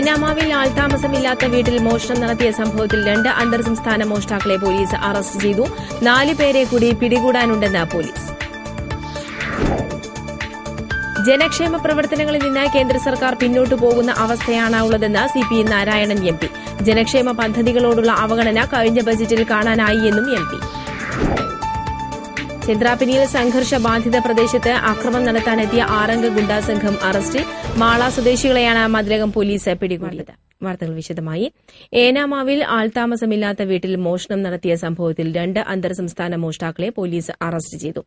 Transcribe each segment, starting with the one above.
ഏനാമാവിൽ ആൾതാമസമില്ലാത്ത വീട്ടിൽ മോഷണം നടത്തിയ സംഭവത്തിൽ രണ്ട് അന്തർ സംസ്ഥാന മോഷ്ടാക്കളെ പോലീസ് അറസ്റ്റ് ചെയ്തു നാല് പേരെ കൂടി പിടികൂടാനുണ്ടെന്ന് പോലീസ് ജനക്ഷേമ പ്രവർത്തനങ്ങളിൽ നിന്ന് കേന്ദ്ര സർക്കാർ പിന്നോട്ടു പോകുന്ന അവസ്ഥയാണ് ഉള്ളതെന്ന് സി പി നാരായണൻ എം ജനക്ഷേമ പദ്ധതികളോടുള്ള അവഗണന കഴിഞ്ഞ ബജറ്റിൽ കാണാനായി എന്നും എം പി ചന്ദ്രാപിനിയിൽ സംഘർഷ ബാധിത പ്രദേശത്ത് അക്രമം നടത്താനെത്തിയ ആറംഗ സംഘം അറസ്റ്റിൽ മാള സ്വദേശികളെയാണ് മതിലകം പോലീസ് പിടികൂടിയത് വാർത്തകൾ വിശദമായി ഏനാമാവിൽ ആൾതാമസമില്ലാത്ത വീട്ടിൽ മോഷണം നടത്തിയ സംഭവത്തിൽ രണ്ട് അന്തർ സംസ്ഥാന മോഷ്ടാക്കളെ പോലീസ് അറസ്റ്റ് ചെയ്തു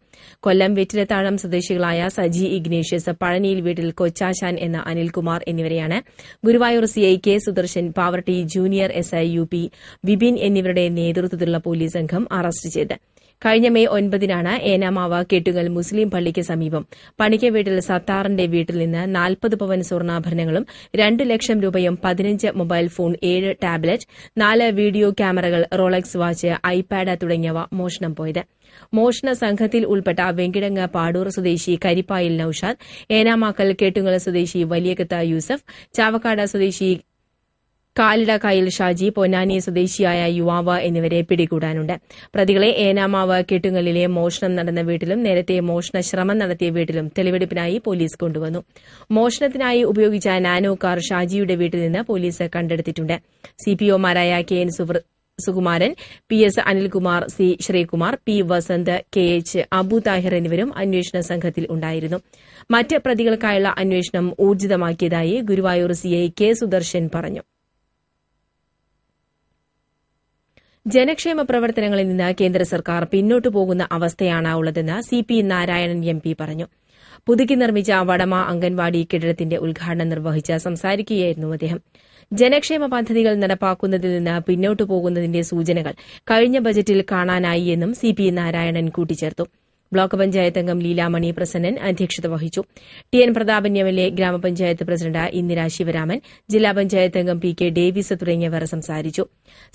കൊല്ലം വെറ്റിലത്താഴം സ്വദേശികളായ സജി ഇഗ്നേഷ്യസ് പഴനിയിൽ വീട്ടിൽ കൊച്ചാശാൻ എന്ന അനിൽകുമാർ എന്നിവരെയാണ് Guruvayur CI K Sudarshan Pavaratty junior SI U P Vipin എന്നിവരുടെ നേതൃത്വത്തിലുള്ള പോലീസ് സംഘം അറസ്റ്റ് ചെയ്തത് കഴിഞ്ഞ മെയ് ഒൻപതിനാണ് ഏനാമാവ കെട്ടുകൽ മുസ്ലിം പള്ളിക്ക് സമീപം പണിക്ക വീട്ടിൽ സത്താറിന്റെ വീട്ടിൽ നിന്ന് നാൽപ്പത് പവൻ സ്വർണ്ണാഭരണങ്ങളും രണ്ട് ലക്ഷം രൂപയും പതിനഞ്ച് മൊബൈൽ ഫോൺ ഏഴ് ടാബ്ലറ്റ് നാല് വീഡിയോ ക്യാമറകൾ റോളക്സ് വാച്ച് ഐപാഡ് തുടങ്ങിയവ മോഷണം പോയത് മോഷണ സംഘത്തിൽ ഉൾപ്പെട്ട വെങ്കിടങ്ങ് പാടൂർ സ്വദേശി കരിപ്പായിൽ നൌഷാദ് ഏനാമാക്കൽ കെട്ടുങ്ങൽ സ്വദേശി വലിയകത്ത യൂസഫ് ചാവക്കാട് സ്വദേശി കാലിട കൈൽ ഷാജി പൊന്നാനി സ്വദേശിയായ യുവാവ് എന്നിവരെ പിടികൂടാനുണ്ട് പ്രതികളെ ഏനാമാവ് കെട്ടുങ്ങലിലെ മോഷണം നടന്ന വീട്ടിലും നേരത്തെ മോഷണ ശ്രമം നടത്തിയ വീട്ടിലും തെളിവെടുപ്പിനായി പോലീസ് കൊണ്ടുവന്നു മോഷണത്തിനായി ഉപയോഗിച്ച നാനോ കാർ ഷാജിയുടെ വീട്ടിൽ നിന്ന് പോലീസ് കണ്ടെടുത്തിട്ടുണ്ട് സിപിഒമാരായ K N Sukumaran P S Anilkumar C Sreekumar P Vasanth K H Abu Thahir എന്നിവരും അന്വേഷണ സംഘത്തിൽ ഉണ്ടായിരുന്നു മറ്റ് പ്രതികൾക്കായുള്ള അന്വേഷണം ഊർജിതമാക്കിയതായി ഗുരുവായൂർ സിഐ കെ സുദർശൻ പറഞ്ഞു ജനക്ഷേമ പ്രവർത്തനങ്ങളിൽ നിന്ന് കേന്ദ്ര സർക്കാർ പിന്നോട്ടു പോകുന്ന അവസ്ഥയാണ് ഉള്ളതെന്ന് C P Narayanan M P പറഞ്ഞു പുതുക്കി നിർമ്മിച്ച വടമ അംഗൻവാടി കെട്ടിടത്തിന്റെ ഉദ്ഘാടനം നിർവഹിച്ച് സംസാരിക്കുകയായിരുന്നു അദ്ദേഹം ജനക്ഷേമ പദ്ധതികൾ നടപ്പാക്കുന്നതിൽ നിന്ന് പിന്നോട്ടു പോകുന്നതിന്റെ സൂചനകൾ കഴിഞ്ഞ ബജറ്റിൽ കാണാനായി എന്നും സി പി നാരായണൻ കൂട്ടിച്ചേർത്തു ബ്ലോക്ക് പഞ്ചായത്ത് അംഗം ലീലാമണി പ്രസന്നൻ അധ്യക്ഷത വഹിച്ചു T N Prathapan M L A ഗ്രാമപഞ്ചായത്ത് പ്രസിഡന്റ് ഇന്ദിരാ ശിവരാമൻ ജില്ലാ പഞ്ചായത്ത് അംഗം പി കെ ഡേവിസ് തുടങ്ങിയവർ സംസാരിച്ചു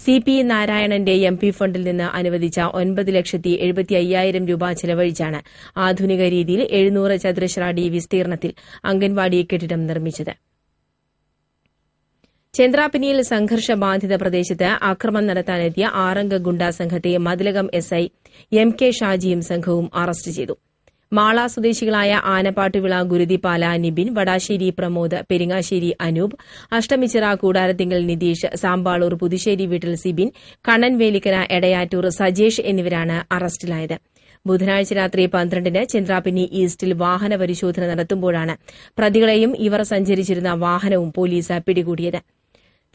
സി പി നാരായണന്റെ എം പി ഫണ്ടിൽ നിന്ന് അനുവദിച്ച ഒൻപത് ലക്ഷത്തി എഴുപത്തി അയ്യായിരം രൂപ ചെലവഴിച്ചാണ് ആധുനിക രീതിയിൽ എഴുന്നൂറ് ചതുരശ്ര അടി വിസ്തീർണത്തിൽ അംഗൻവാടി കെട്ടിടം നിർമ്മിച്ചത് ചന്ദ്രാപിനിയിൽ സംഘർഷബാധിത പ്രദേശത്ത് അക്രമം നടത്താനെത്തിയ ആറംഗ ഗുണ്ടാ സംഘത്തെ മതിലകം എസ്ഐ എം കെ ഷാജിയും സംഘവും അറസ്റ്റ് ചെയ്തു മാള സ്വദേശികളായ ആനപ്പാട്ടുവിള ഗുരുതിപാല നിബിൻ വടാശ്ശേരി പ്രമോദ് പെരിങ്ങാശ്ശേരി അനൂപ് അഷ്ടമിച്ചിറ കൂടാരത്തിങ്കൽ നിതീഷ് സാമ്പാളൂർ പുതുശ്ശേരി വീട്ടിൽ സിബിൻ കണ്ണൻ വേലിക്കര എടയാറ്റൂർ സജേഷ് എന്നിവരാണ് അറസ്റ്റിലായത് ബുധനാഴ്ച രാത്രി പന്ത്രണ്ടിന് ചന്ദ്രാപിന്നി ഈസ്റ്റിൽ വാഹന പരിശോധന നടത്തുമ്പോഴാണ് പ്രതികളെയും ഇവർ സഞ്ചരിച്ചിരുന്ന വാഹനവും പോലീസ് പിടികൂടിയത്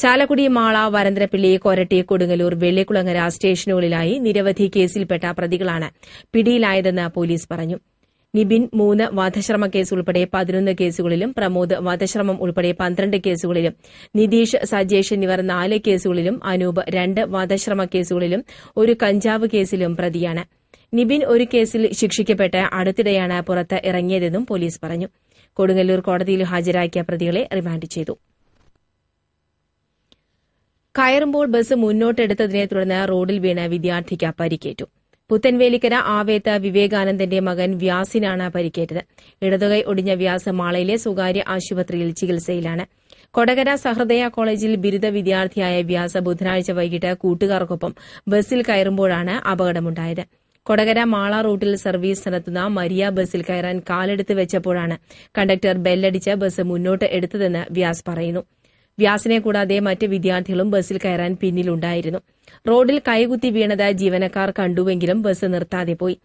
ചാലക്കുടി മാള വരന്തരപ്പിള്ളി കൊരട്ടി കൊടുങ്ങല്ലൂർ വെള്ളിക്കുളങ്ങര സ്റ്റേഷനുകളിലായി നിരവധി കേസിൽപ്പെട്ട പ്രതികളാണ് പിടിയിലായതെന്ന് പോലീസ് പറഞ്ഞു നിബിൻ മൂന്ന് വധശ്രമ കേസ് ഉൾപ്പെടെ പതിനൊന്ന് കേസുകളിലും പ്രമോദ് വധശ്രമം ഉൾപ്പെടെ പന്ത്രണ്ട് കേസുകളിലും നിതീഷ് സജേഷ് എന്നിവർ നാല് കേസുകളിലും അനൂപ് രണ്ട് വധശ്രമ കേസുകളിലും ഒരു കഞ്ചാവ് കേസിലും പ്രതിയാണ് നിബിൻ ഒരു കേസിൽ ശിക്ഷിക്കപ്പെട്ട് അടുത്തിടെയാണ് പുറത്ത് ഇറങ്ങിയതെന്നും പോലീസ് പറഞ്ഞു കൊടുങ്ങല്ലൂർ കോടതിയിൽ ഹാജരാക്കിയ പ്രതികളെ റിമാൻഡ് ചെയ്തു കയറുമ്പോൾ ബസ് മുന്നോട്ടെടുത്തതിനെ തുടർന്ന് റോഡിൽ വീണ് വിദ്യാർത്ഥിക്ക് പരിക്കേറ്റു പുത്തൻവേലിക്കര ആവേത്ത വിവേകാനന്ദന്റെ മകൻ വ്യാസിനാണ് പരിക്കേറ്റത് ഇടതുകൈ ഒടിഞ്ഞ വ്യാസ് മാളയിലെ സ്വകാര്യ ആശുപത്രിയിൽ ചികിത്സയിലാണ് കൊടകര സഹൃദയ കോളേജിൽ ബിരുദ വിദ്യാർത്ഥിയായ വ്യാസ ബുധനാഴ്ച വൈകിട്ട് കൂട്ടുകാർക്കൊപ്പം ബസ്സിൽ കയറുമ്പോഴാണ് അപകടമുണ്ടായത് കൊടകര മാള റൂട്ടിൽ സർവീസ് നടത്തുന്ന മരിയ ബസ്സിൽ കയറാൻ കാലെടുത്ത് വെച്ചപ്പോഴാണ് കണ്ടക്ടർ ബെല്ലടിച്ച് ബസ് മുന്നോട്ട് എടുത്തതെന്ന് വ്യാസ് പറയുന്നു വ്യാസിനെ കൂടാതെ മറ്റ് വിദ്യാർത്ഥികളും ബസ്സിൽ കയറാൻ പിന്നിലുണ്ടായിരുന്നു റോഡിൽ കൈകുത്തി വീണത് ജീവനക്കാർ കണ്ടുവെങ്കിലും ബസ് നിർത്താതെ പോയി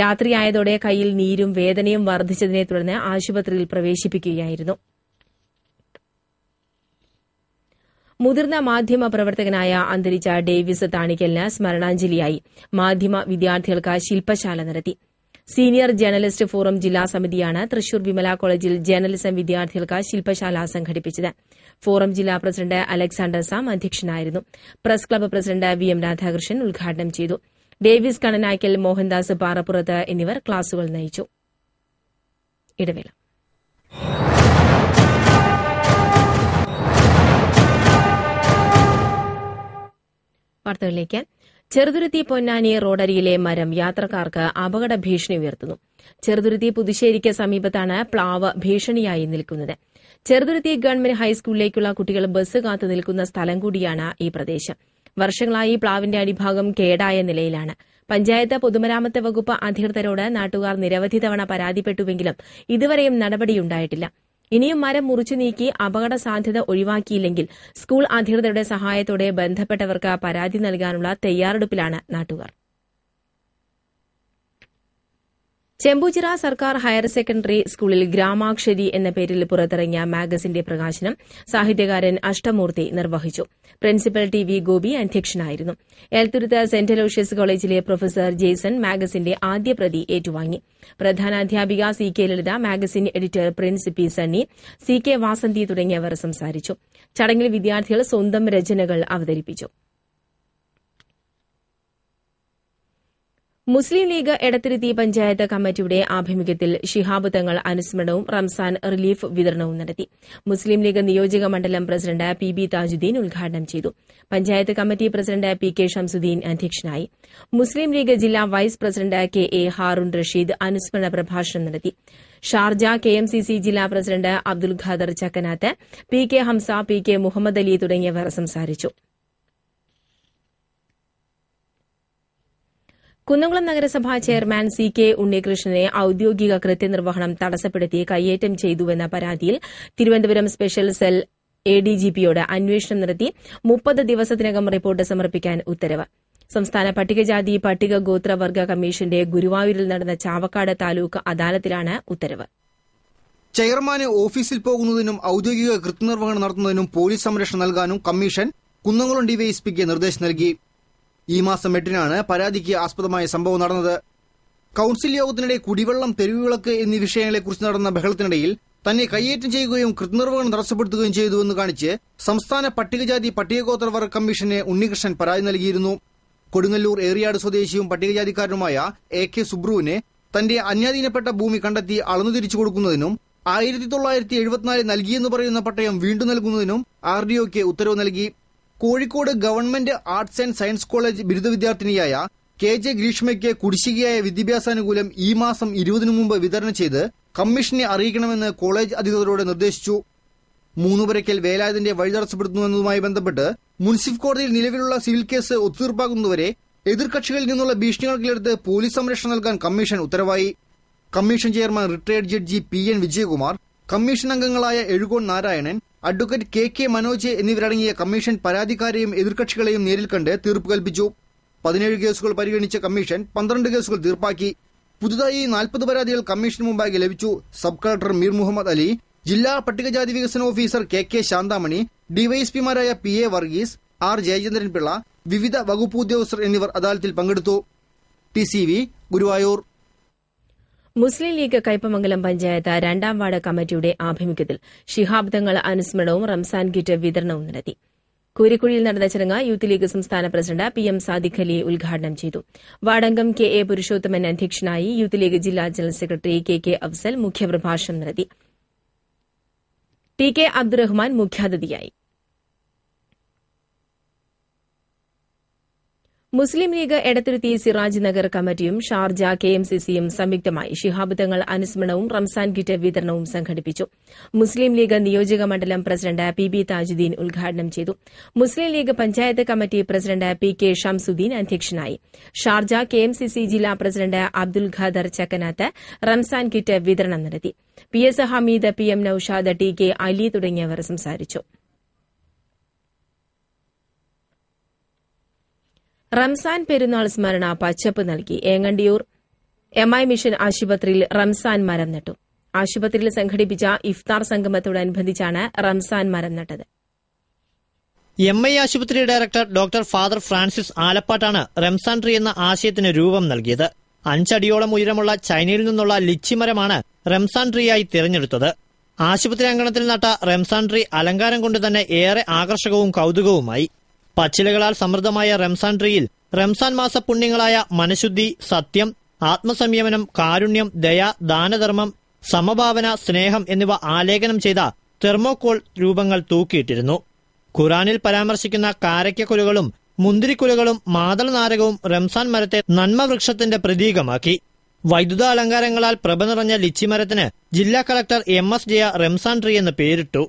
രാത്രിയായതോടെ കയ്യിൽ നീരും വേദനയും വർദ്ധിച്ചതിനെ തുടർന്ന് ആശുപത്രിയിൽ പ്രവേശിപ്പിക്കുകയായിരുന്നു മുതിർന്ന മാധ്യമ പ്രവർത്തകനായ അന്തരിച്ച ഡേവിസ് താണിക്കലിന് സ്മരണാഞ്ജലിയായി മാധ്യമ വിദ്യാർത്ഥികൾക്ക് ശില്പശാല നടത്തി സീനിയർ ജേർണലിസ്റ്റ് ഫോറം ജില്ലാ സമിതിയാണ് തൃശൂർ വിമല കോളേജിൽ ജേർണലിസം വിദ്യാർത്ഥികൾക്ക് ശില്പശാല സംഘടിപ്പിച്ചത് ഫോറം ജില്ലാ പ്രസിഡന്റ് അലക്സാണ്ടർ സാം അധ്യക്ഷനായിരുന്നു press club president V M Radhakrishnan ഉദ്ഘാടനം ചെയ്തു ഡേവിസ് കണ്ണനായ്ക്കൽ മോഹൻദാസ് പാറപ്പുറത്ത് എന്നിവർ ക്ലാസുകൾ നയിച്ചു ഇടവേള വാർത്തകളിലേക്ക് ചെറുതുരുത്തി പൊന്നാനി റോഡരിയിലെ മരം യാത്രക്കാർക്ക് അപകട ഭീഷണി ഉയർത്തുന്നു ചെറുതുരുത്തി പുതുശ്ശേരിക്ക് സമീപത്താണ് പ്ലാവ് ഭീഷണിയായി നിൽക്കുന്നത് ചെറുതുരുത്തി ഗവൺമെന്റ് ഹൈസ്കൂളിലേക്കുള്ള കുട്ടികൾ ബസ് കാത്തു നിൽക്കുന്ന സ്ഥലം കൂടിയാണ് ഈ പ്രദേശം വർഷങ്ങളായി പ്ലാവിന്റെ അടിഭാഗം കേടായ നിലയിലാണ് പഞ്ചായത്ത് പൊതുമരാമത്ത് വകുപ്പ് അധികൃതരോട് നാട്ടുകാർ നിരവധി തവണ പരാതിപ്പെട്ടുവെങ്കിലും ഇതുവരെയും നടപടിയുണ്ടായിട്ടില്ല ഇനിയും മരം മുറിച്ചു നീക്കി അപകട സാധ്യത ഒഴിവാക്കിയില്ലെങ്കിൽ സ്കൂൾ അധികൃതരുടെ സഹായത്തോടെ ബന്ധപ്പെട്ടവർക്ക് പരാതി നൽകാനുള്ള തയ്യാറെടുപ്പിലാണ് നാട്ടുകാർ ചെമ്പൂച്ചിറ സർക്കാർ ഹയർ സെക്കൻഡറി സ്കൂളിൽ ഗ്രാമാക്ഷരി എന്ന പേരിൽ പുറത്തിറങ്ങിയ മാഗസിന്റെ പ്രകാശനം സാഹിത്യകാരൻ അഷ്ടമൂർത്തി നിർവഹിച്ചു പ്രിൻസിപ്പൽ ടി വി ഗോപി അധ്യക്ഷനായിരുന്നു എൽത്തുരുത്ത് സെന്റ് അലോഷ്യസ് കോളേജിലെ പ്രൊഫസർ ജേസൺ മാഗസിന്റെ ആദ്യ പ്രതി ഏറ്റുവാങ്ങി പ്രധാനാധ്യാപിക C K Lalitha magazine editor Prince P Sunny C K Vasanthi തുടങ്ങിയവർ സംസാരിച്ചു ചടങ്ങിൽ വിദ്യാർത്ഥികൾ സ്വന്തം രചനകൾ അവതരിപ്പിച്ചു മുസ്ലിം ലീഗ് എടത്തിരുത്തി പഞ്ചായത്ത് കമ്മിറ്റിയുടെ ആഭിമുഖ്യത്തിൽ ശിഹാബ് തങ്ങൾ അനുസ്മരണവും റംസാൻ റിലീഫ് വിതരണവും നടത്തി മുസ്ലിം ലീഗ് നിയോജക മണ്ഡലം പ്രസിഡന്റ് പി ബി താജുദ്ദീൻ ഉദ്ഘാടനം ചെയ്തു panchayat committee president P K Shamsudheen അധ്യക്ഷനായി മുസ്ലിം ലീഗ് ജില്ലാ vice president K A Haroon Rasheed അനുസ്മരണ പ്രഭാഷണം നടത്തി Sharjah K M C C ജില്ലാ president Abdul Khader Chakkanath P K Hamsa P K Muhammed Ali തുടങ്ങിയവർ സംസാരിച്ചു കുന്നംകുളം നഗരസഭാ ചെയർമാൻ സി കെ ഉണ്ണികൃഷ്ണനെ ഔദ്യോഗിക കൃത്യനിർവഹണം തടസ്സപ്പെടുത്തി കയ്യേറ്റം ചെയ്തുവെന്ന പരാതിയിൽ Thiruvananthapuram special cell A D G പിയോട് അന്വേഷണം നടത്തി മുപ്പത് ദിവസത്തിനകം റിപ്പോർട്ട് സമർപ്പിക്കാൻ ഉത്തരവ് സംസ്ഥാന പട്ടികജാതി പട്ടിക ഗോത്രവർഗ കമ്മീഷന്റെ ഗുരുവായൂരിൽ നടന്ന ചാവക്കാട് താലൂക്ക് അദാലത്തിലാണ് ഉത്തരവ് ചെയർമാന് ഓഫീസിൽ പോകുന്നതിനും ഔദ്യോഗിക കൃത്യനിർവഹണം നടത്തുന്നതിനും പോലീസ് സംരക്ഷണം നൽകാനും കമ്മീഷൻ കുന്നംകുളം ഡിവൈഎസ്പിക്ക് നിർദ്ദേശം നൽകി ഈ മാസം എട്ടിനാണ് പരാതിക്ക് ആസ്പദമായ സംഭവം നടന്നത് കൌൺസിൽ യോഗത്തിനിടെ കുടിവെള്ളം തെരുവിളക്ക് എന്നീ വിഷയങ്ങളെക്കുറിച്ച് നടന്ന ബഹളത്തിനിടയിൽ തന്നെ കയ്യേറ്റം ചെയ്യുകയും കൃത്യനിർവഹണം തടസ്സപ്പെടുത്തുകയും ചെയ്തുവെന്ന് കാണിച്ച് സംസ്ഥാന പട്ടികജാതി പട്ടികഗോത്ര വർഗ്ഗ കമ്മീഷന് ഉണ്ണികൃഷ്ണൻ പരാതി നൽകിയിരുന്നു കൊടുങ്ങല്ലൂർ ഏറിയാട് സ്വദേശിയും പട്ടികജാതിക്കാരനുമായ എ കെ സുബ്രുവിനെ തന്റെ അന്യാധീനപ്പെട്ട ഭൂമി കണ്ടെത്തി അളന്നു തിരിച്ചു കൊടുക്കുന്നതിനും ആയിരത്തി തൊള്ളായിരത്തി എഴുപത്തിനാല് നൽകിയെന്ന് പറയുന്ന പട്ടയം വീണ്ടും നൽകുന്നതിനും ആർ ഡി ഒക്ക് ഉത്തരവ് നൽകി Kozhikode government arts and science college ബിരുദ വിദ്യാർത്ഥിനിയായ കെ ജെ ഗ്രീഷ്മയ്ക്ക് കുടിശ്ശികയായ വിദ്യാഭ്യാസാനുകൂലം ഈ മാസം ഇരുപതിനു മുമ്പ് വിതരണം ചെയ്ത് കമ്മീഷനെ അറിയിക്കണമെന്ന് കോളേജ് അധികൃതരോട് നിർദ്ദേശിച്ചു മൂന്നുപരയ്ക്കൽ വേലായുധന്റെ വഴി തടസ്സപ്പെടുത്തുന്നതുമായി ബന്ധപ്പെട്ട് മുൻസിഫ് കോടതിയിൽ നിലവിലുള്ള സിവിൽ കേസ് ഒത്തുതീർപ്പാകുന്നതുവരെ എതിർകക്ഷികളിൽ നിന്നുള്ള ഭീഷണികൾ പോലീസ് സംരക്ഷണം നൽകാൻ കമ്മീഷൻ ഉത്തരവായി commission chairman retired judge P N Vijayakumar commission അംഗങ്ങളായ Ezhukone Narayanan advocate K K Manoj എന്നിവരടങ്ങിയ കമ്മീഷൻ പരാതിക്കാരെയും എതിർകക്ഷികളെയും നേരിൽ കണ്ട് തീർപ്പ് കൽപ്പിച്ചു പതിനേഴ് കേസുകൾ പരിഗണിച്ച കമ്മീഷൻ പന്ത്രണ്ട് കേസുകൾ തീർപ്പാക്കി പുതുതായി നാൽപ്പത് പരാതികൾ കമ്മീഷൻ മുമ്പാകെ ലഭിച്ചു സബ് കളക്ടർ മീർ മുഹമ്മദ് അലി ജില്ലാ പട്ടികജാതി വികസന ഓഫീസർ കെ കെ ശാന്താമണി ഡിവൈഎസ്പിമാരായ P A Varghese R Jayachandran Pillai വിവിധ വകുപ്പ് ഉദ്യോഗസ്ഥർ എന്നിവർ അദാലത്തിൽ പങ്കെടുത്തു T C V Guruvayur Muslim League Kaipamangalam panchayat രണ്ടാം വാർഡ് കമ്മിറ്റിയുടെ ആഭിമുഖ്യത്തിൽ ഷിഹാബ് തങ്ങൾ അനുസ്മരണവും റംസാൻ കിറ്റ് വിതരണവും നടത്തി കൂരിക്കുഴിയിൽ നടന്ന ചടങ്ങ് യൂത്ത് ലീഗ് സംസ്ഥാന president P M Sadiq Ali ഉദ്ഘാടനം ചെയ്തു വാർഡംഗം കെ എ പുരുഷോത്തമൻ അധ്യക്ഷനായി യൂത്ത് ലീഗ് ജില്ലാ general secretary K K Afsal മുഖ്യപ്രഭാഷണം നടത്തി ടി കെ അബ്ദുറഹ്മാൻ മുഖ്യാതിഥിയായി മുസ്ലിം ലീഗ് എടത്തിരുത്തി സിറാജ് നഗർ കമ്മിറ്റിയും ഷാർജ കെ എം സി സിയും സംയുക്തമായി ശിഹാബ് തങ്ങൾ അനുസ്മരണവും റംസാൻ കിറ്റ് വിതരണവും സംഘടിപ്പിച്ചു മുസ്ലിം ലീഗ് നിയോജക മണ്ഡലം പ്രസിഡന്റ് പി ബി താജുദ്ദീൻ ഉദ്ഘാടനം ചെയ്തു Muslim League panchayat committee president P K Shamsudheen അധ്യക്ഷനായി Sharjah K M C C ജില്ലാ പ്രസിഡന്റ് അബ്ദുൽ ഖാദർ ചക്കനാത്ത് റംസാൻ കിറ്റ് വിതരണം നടത്തി P S Hameed P M Noushad T K Ali തുടങ്ങിയവർ സംസാരിച്ചു റംസാൻ പെരുന്നാൾ സ്മരണ പച്ചപ്പ് നൽകി ഏങ്ങണ്ടിയൂർ എം ഐ മിഷൻ ആശുപത്രിയിൽ റംസാൻ മരം നട്ടു ആശുപത്രിയിൽ സംഘടിപ്പിച്ച ഇഫ്താർ സംഗമത്തോടനുബന്ധിച്ചാണ് റംസാൻ മരം നട്ടത് എം ഐ ആശുപത്രി ഡയറക്ടർ ഡോക്ടർ ഫാദർ ഫ്രാൻസിസ് ആലപ്പാട്ടാണ് റംസാൻ ട്രീ എന്ന ആശയത്തിന് രൂപം നൽകിയത് അഞ്ചടിയോളം ഉയരമുള്ള ചൈനയിൽ നിന്നുള്ള മരമാണ് റംസാൻ ട്രീയായി തിരഞ്ഞെടുത്തത് ആശുപത്രി അങ്കണത്തിൽ നട്ട റംസാൻ ട്രീ അലങ്കാരം കൊണ്ട് തന്നെ ഏറെ ആകർഷകവും കൗതുകവുമായി പച്ചിലകളാൽ സമൃദ്ധമായ റംസാൻ ട്രീയിൽ റംസാൻ മാസ പുണ്യങ്ങളായ മനഃശുദ്ധി സത്യം ആത്മസംയമനം കാരുണ്യം ദയ ദാനധർമ്മം സമഭാവന സ്നേഹം എന്നിവ ആലേഖനം ചെയ്ത തെർമോകോൾ രൂപങ്ങൾ തൂക്കിയിട്ടിരുന്നു ഖുറാനിൽ പരാമർശിക്കുന്ന കാരക്കക്കുലകളും മുന്തിരിക്കുലകളും മാതള നാരകവും റംസാൻ മരത്തെ നന്മവൃക്ഷത്തിന്റെ പ്രതീകമാക്കി വൈദ്യുത അലങ്കാരങ്ങളാൽ പ്രഭ നിറഞ്ഞ ലിച്ചിമരത്തിന് ജില്ലാ collector M S Jaya Ramzan tree എന്ന് പേരിട്ടു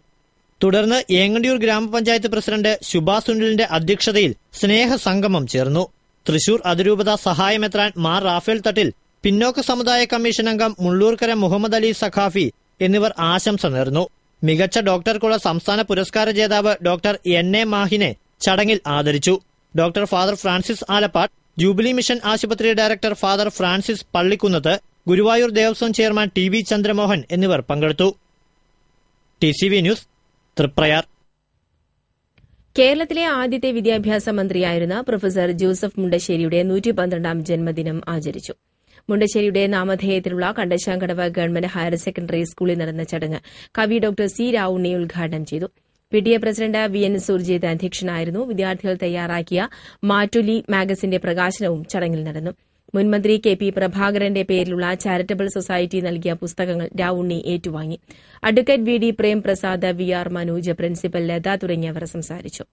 തുടർന്ന് ഏങ്ങണ്ടിയൂർ ഗ്രാമപഞ്ചായത്ത് പ്രസിഡന്റ് ശുഭാ സുനിലിന്റെ അധ്യക്ഷതയിൽ സ്നേഹസംഗമം ചേർന്നു തൃശൂർ അതിരൂപത സഹായമെത്രാൻ മാർ റാഫേൽ തട്ടിൽ പിന്നോക്ക സമുദായ കമ്മീഷൻ അംഗം മുള്ളൂർക്കര മുഹമ്മദ് അലി സഖാഫി എന്നിവർ ആശംസ നേർന്നു മികച്ച ഡോക്ടർക്കുള്ള സംസ്ഥാന പുരസ്കാര ജേതാവ് ഡോക്ടർ എൻ എ മാഹിനെ ചടങ്ങിൽ ആദരിച്ചു doctor father Francis Alappat jubilee mission ആശുപത്രി director father Francis Pallikkunnath Guruvayur Devaswom chairman T V Chandramohan എന്നിവർ പങ്കെടുത്തു T C V news Triprayar കേരളത്തിലെ ആദ്യത്തെ വിദ്യാഭ്യാസ മന്ത്രിയായിരുന്ന പ്രൊഫസർ ജോസഫ് മുണ്ടശ്ശേരിയുടെ നൂറ്റി പന്ത്രണ്ടാം ജന്മദിനം ആചരിച്ചു മുണ്ടശ്ശേരിയുടെ നാമധേയത്തിലുള്ള കണ്ടശാങ്കടവ ഗവൺമെന്റ് ഹയർ സെക്കൻഡറി സ്കൂളിൽ നടന്ന ചടങ്ങ് കവി ഡോക്ടർ സി രാവുണ്ണി ഉദ്ഘാടനം ചെയ്തു P T A president V N Surjith അധ്യക്ഷനായിരുന്നു വിദ്യാർത്ഥികൾ തയ്യാറാക്കിയ മാറ്റുലി മാഗസിന്റെ പ്രകാശനവും ചടങ്ങിൽ നടന്നു മുൻമന്ത്രി കെ പി പ്രഭാകരന്റെ പേരിലുള്ള ചാരിറ്റബിൾ സൊസൈറ്റി നൽകിയ പുസ്തകങ്ങൾ രാവുണ്ണി ഏറ്റുവാങ്ങി advocate V D Premprasad V R Manoj principal Latha തുടങ്ങിയവർ സംസാരിച്ചു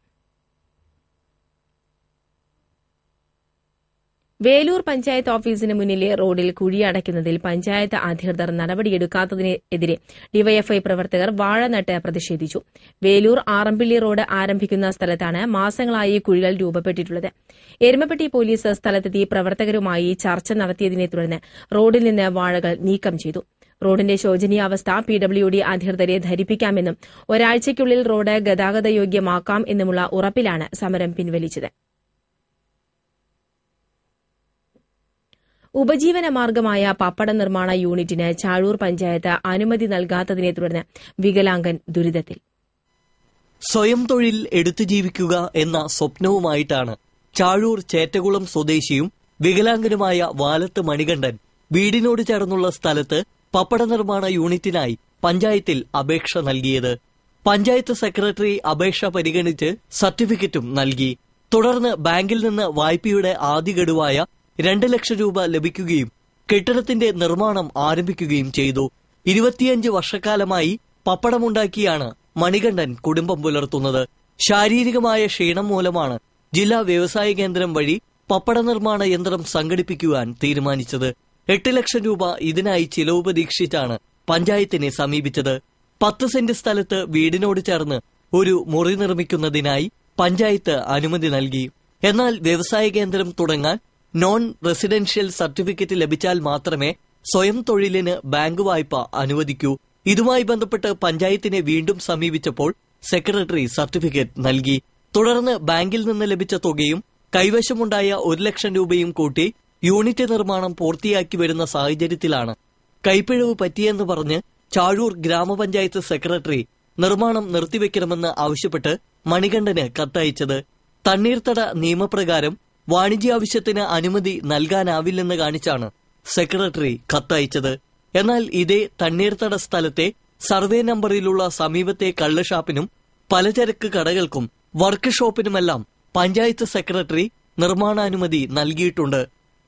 വേലൂർ പഞ്ചായത്ത് ഓഫീസിന് മുന്നിലെ റോഡിൽ കുഴിയടയ്ക്കുന്നതിൽ പഞ്ചായത്ത് അധികൃതർ നടപടിയെടുക്കാത്തതിനെതിരെ ഡിവൈഎഫ്ഐ പ്രവർത്തകർ വാഴനട്ട് പ്രതിഷേധിച്ചു വേലൂർ ആറമ്പിള്ളി റോഡ് ആരംഭിക്കുന്ന സ്ഥലത്താണ് മാസങ്ങളായി കുഴികൾ രൂപപ്പെട്ടിട്ടുള്ളത് എരുമപ്പെട്ടി പോലീസ് സ്ഥലത്തെത്തി പ്രവർത്തകരുമായി ചർച്ച നടത്തിയതിനെ തുടർന്ന് റോഡിൽ നിന്ന് വാഴകൾ നീക്കം ചെയ്തു റോഡിന്റെ ശോചനീയാവസ്ഥ പി ഡബ്ല്യു ഡി അധികൃതരെ ധരിപ്പിക്കാമെന്നും ഒരാഴ്ചയ്ക്കുള്ളിൽ റോഡ് ഗതാഗതയോഗ്യമാക്കാം എന്നുമുള്ള ഉറപ്പിലാണ് സമരം പിൻവലിച്ചത് ഉപജീവന മാർഗമായ പപ്പട നിർമ്മാണ യൂണിറ്റിന് ചാഴൂർ പഞ്ചായത്ത് അനുമതി നൽകാത്തതിനെ തുടർന്ന് വികലാംഗൻ ദുരിതത്തിൽ സ്വയം തൊഴിൽ എടുത്തു ജീവിക്കുക എന്ന സ്വപ്നവുമായിട്ടാണ് ചാഴൂർ ചേറ്റകുളം സ്വദേശിയും വികലാംഗനുമായ വാലത്ത് മണികണ്ഠൻ വീടിനോട് ചേർന്നുള്ള സ്ഥലത്ത് പപ്പട നിർമ്മാണ യൂണിറ്റിനായി പഞ്ചായത്തിൽ അപേക്ഷ നൽകിയത് പഞ്ചായത്ത് സെക്രട്ടറി അപേക്ഷ പരിഗണിച്ച് സർട്ടിഫിക്കറ്റും നൽകി തുടർന്ന് ബാങ്കിൽ നിന്ന് വായ്പയുടെ ആദ്യ ഗഡുവായ രണ്ട് ലക്ഷം രൂപ ലഭിക്കുകയും കെട്ടിടത്തിന്റെ നിർമ്മാണം ആരംഭിക്കുകയും ചെയ്തു ഇരുപത്തിയഞ്ച് വർഷക്കാലമായി പപ്പടമുണ്ടാക്കിയാണ് മണികണ്ഠൻ കുടുംബം പുലർത്തുന്നത് ശാരീരികമായ ക്ഷീണം മൂലമാണ് ജില്ലാ വ്യവസായ കേന്ദ്രം വഴി പപ്പട നിർമ്മാണ യന്ത്രം സംഘടിപ്പിക്കുവാൻ തീരുമാനിച്ചത് എട്ട് ലക്ഷം രൂപ ഇതിനായി ചിലവ് പ്രതീക്ഷിച്ചാണ് പഞ്ചായത്തിനെ സമീപിച്ചത് പത്ത് സെന്റ് സ്ഥലത്ത് വീടിനോട് ചേർന്ന് ഒരു മുറി നിർമ്മിക്കുന്നതിനായി പഞ്ചായത്ത് അനുമതി നൽകി എന്നാൽ വ്യവസായ കേന്ദ്രം തുടങ്ങാൻ നോൺ റെസിഡൻഷ്യൽ സർട്ടിഫിക്കറ്റ് ലഭിച്ചാൽ മാത്രമേ സ്വയം തൊഴിലിന് ബാങ്ക് വായ്പ അനുവദിക്കൂ ഇതുമായി ബന്ധപ്പെട്ട് പഞ്ചായത്തിനെ വീണ്ടും സമീപിച്ചപ്പോൾ സെക്രട്ടറി സർട്ടിഫിക്കറ്റ് നൽകി തുടർന്ന് ബാങ്കിൽ നിന്ന് ലഭിച്ച തുകയും കൈവശമുണ്ടായ ഒരു ലക്ഷം രൂപയും കൂട്ടി യൂണിറ്റ് നിർമ്മാണം പൂർത്തിയാക്കി വരുന്ന സാഹചര്യത്തിലാണ് കൈപ്പിഴവ് പറ്റിയെന്ന് പറഞ്ഞ് ചാഴൂർ ഗ്രാമപഞ്ചായത്ത് സെക്രട്ടറി നിർമ്മാണം നിർത്തിവെക്കണമെന്ന് ആവശ്യപ്പെട്ട് മണികണ്ഠന് കത്തയച്ചത് തണ്ണീർത്തട നിയമപ്രകാരം വാണിജ്യാവശ്യത്തിന് അനുമതി നൽകാനാവില്ലെന്ന് കാണിച്ചാണ് സെക്രട്ടറി കത്തയച്ചത് എന്നാൽ ഇതേ തണ്ണീർത്തട സ്ഥലത്തെ സർവേ നമ്പറിലുള്ള സമീപത്തെ കള്ളുഷാപ്പിനും പലചരക്ക് കടകൾക്കും വർക്ക് ഷോപ്പിനുമെല്ലാം പഞ്ചായത്ത് സെക്രട്ടറി നിർമ്മാണാനുമതി നൽകിയിട്ടുണ്ട്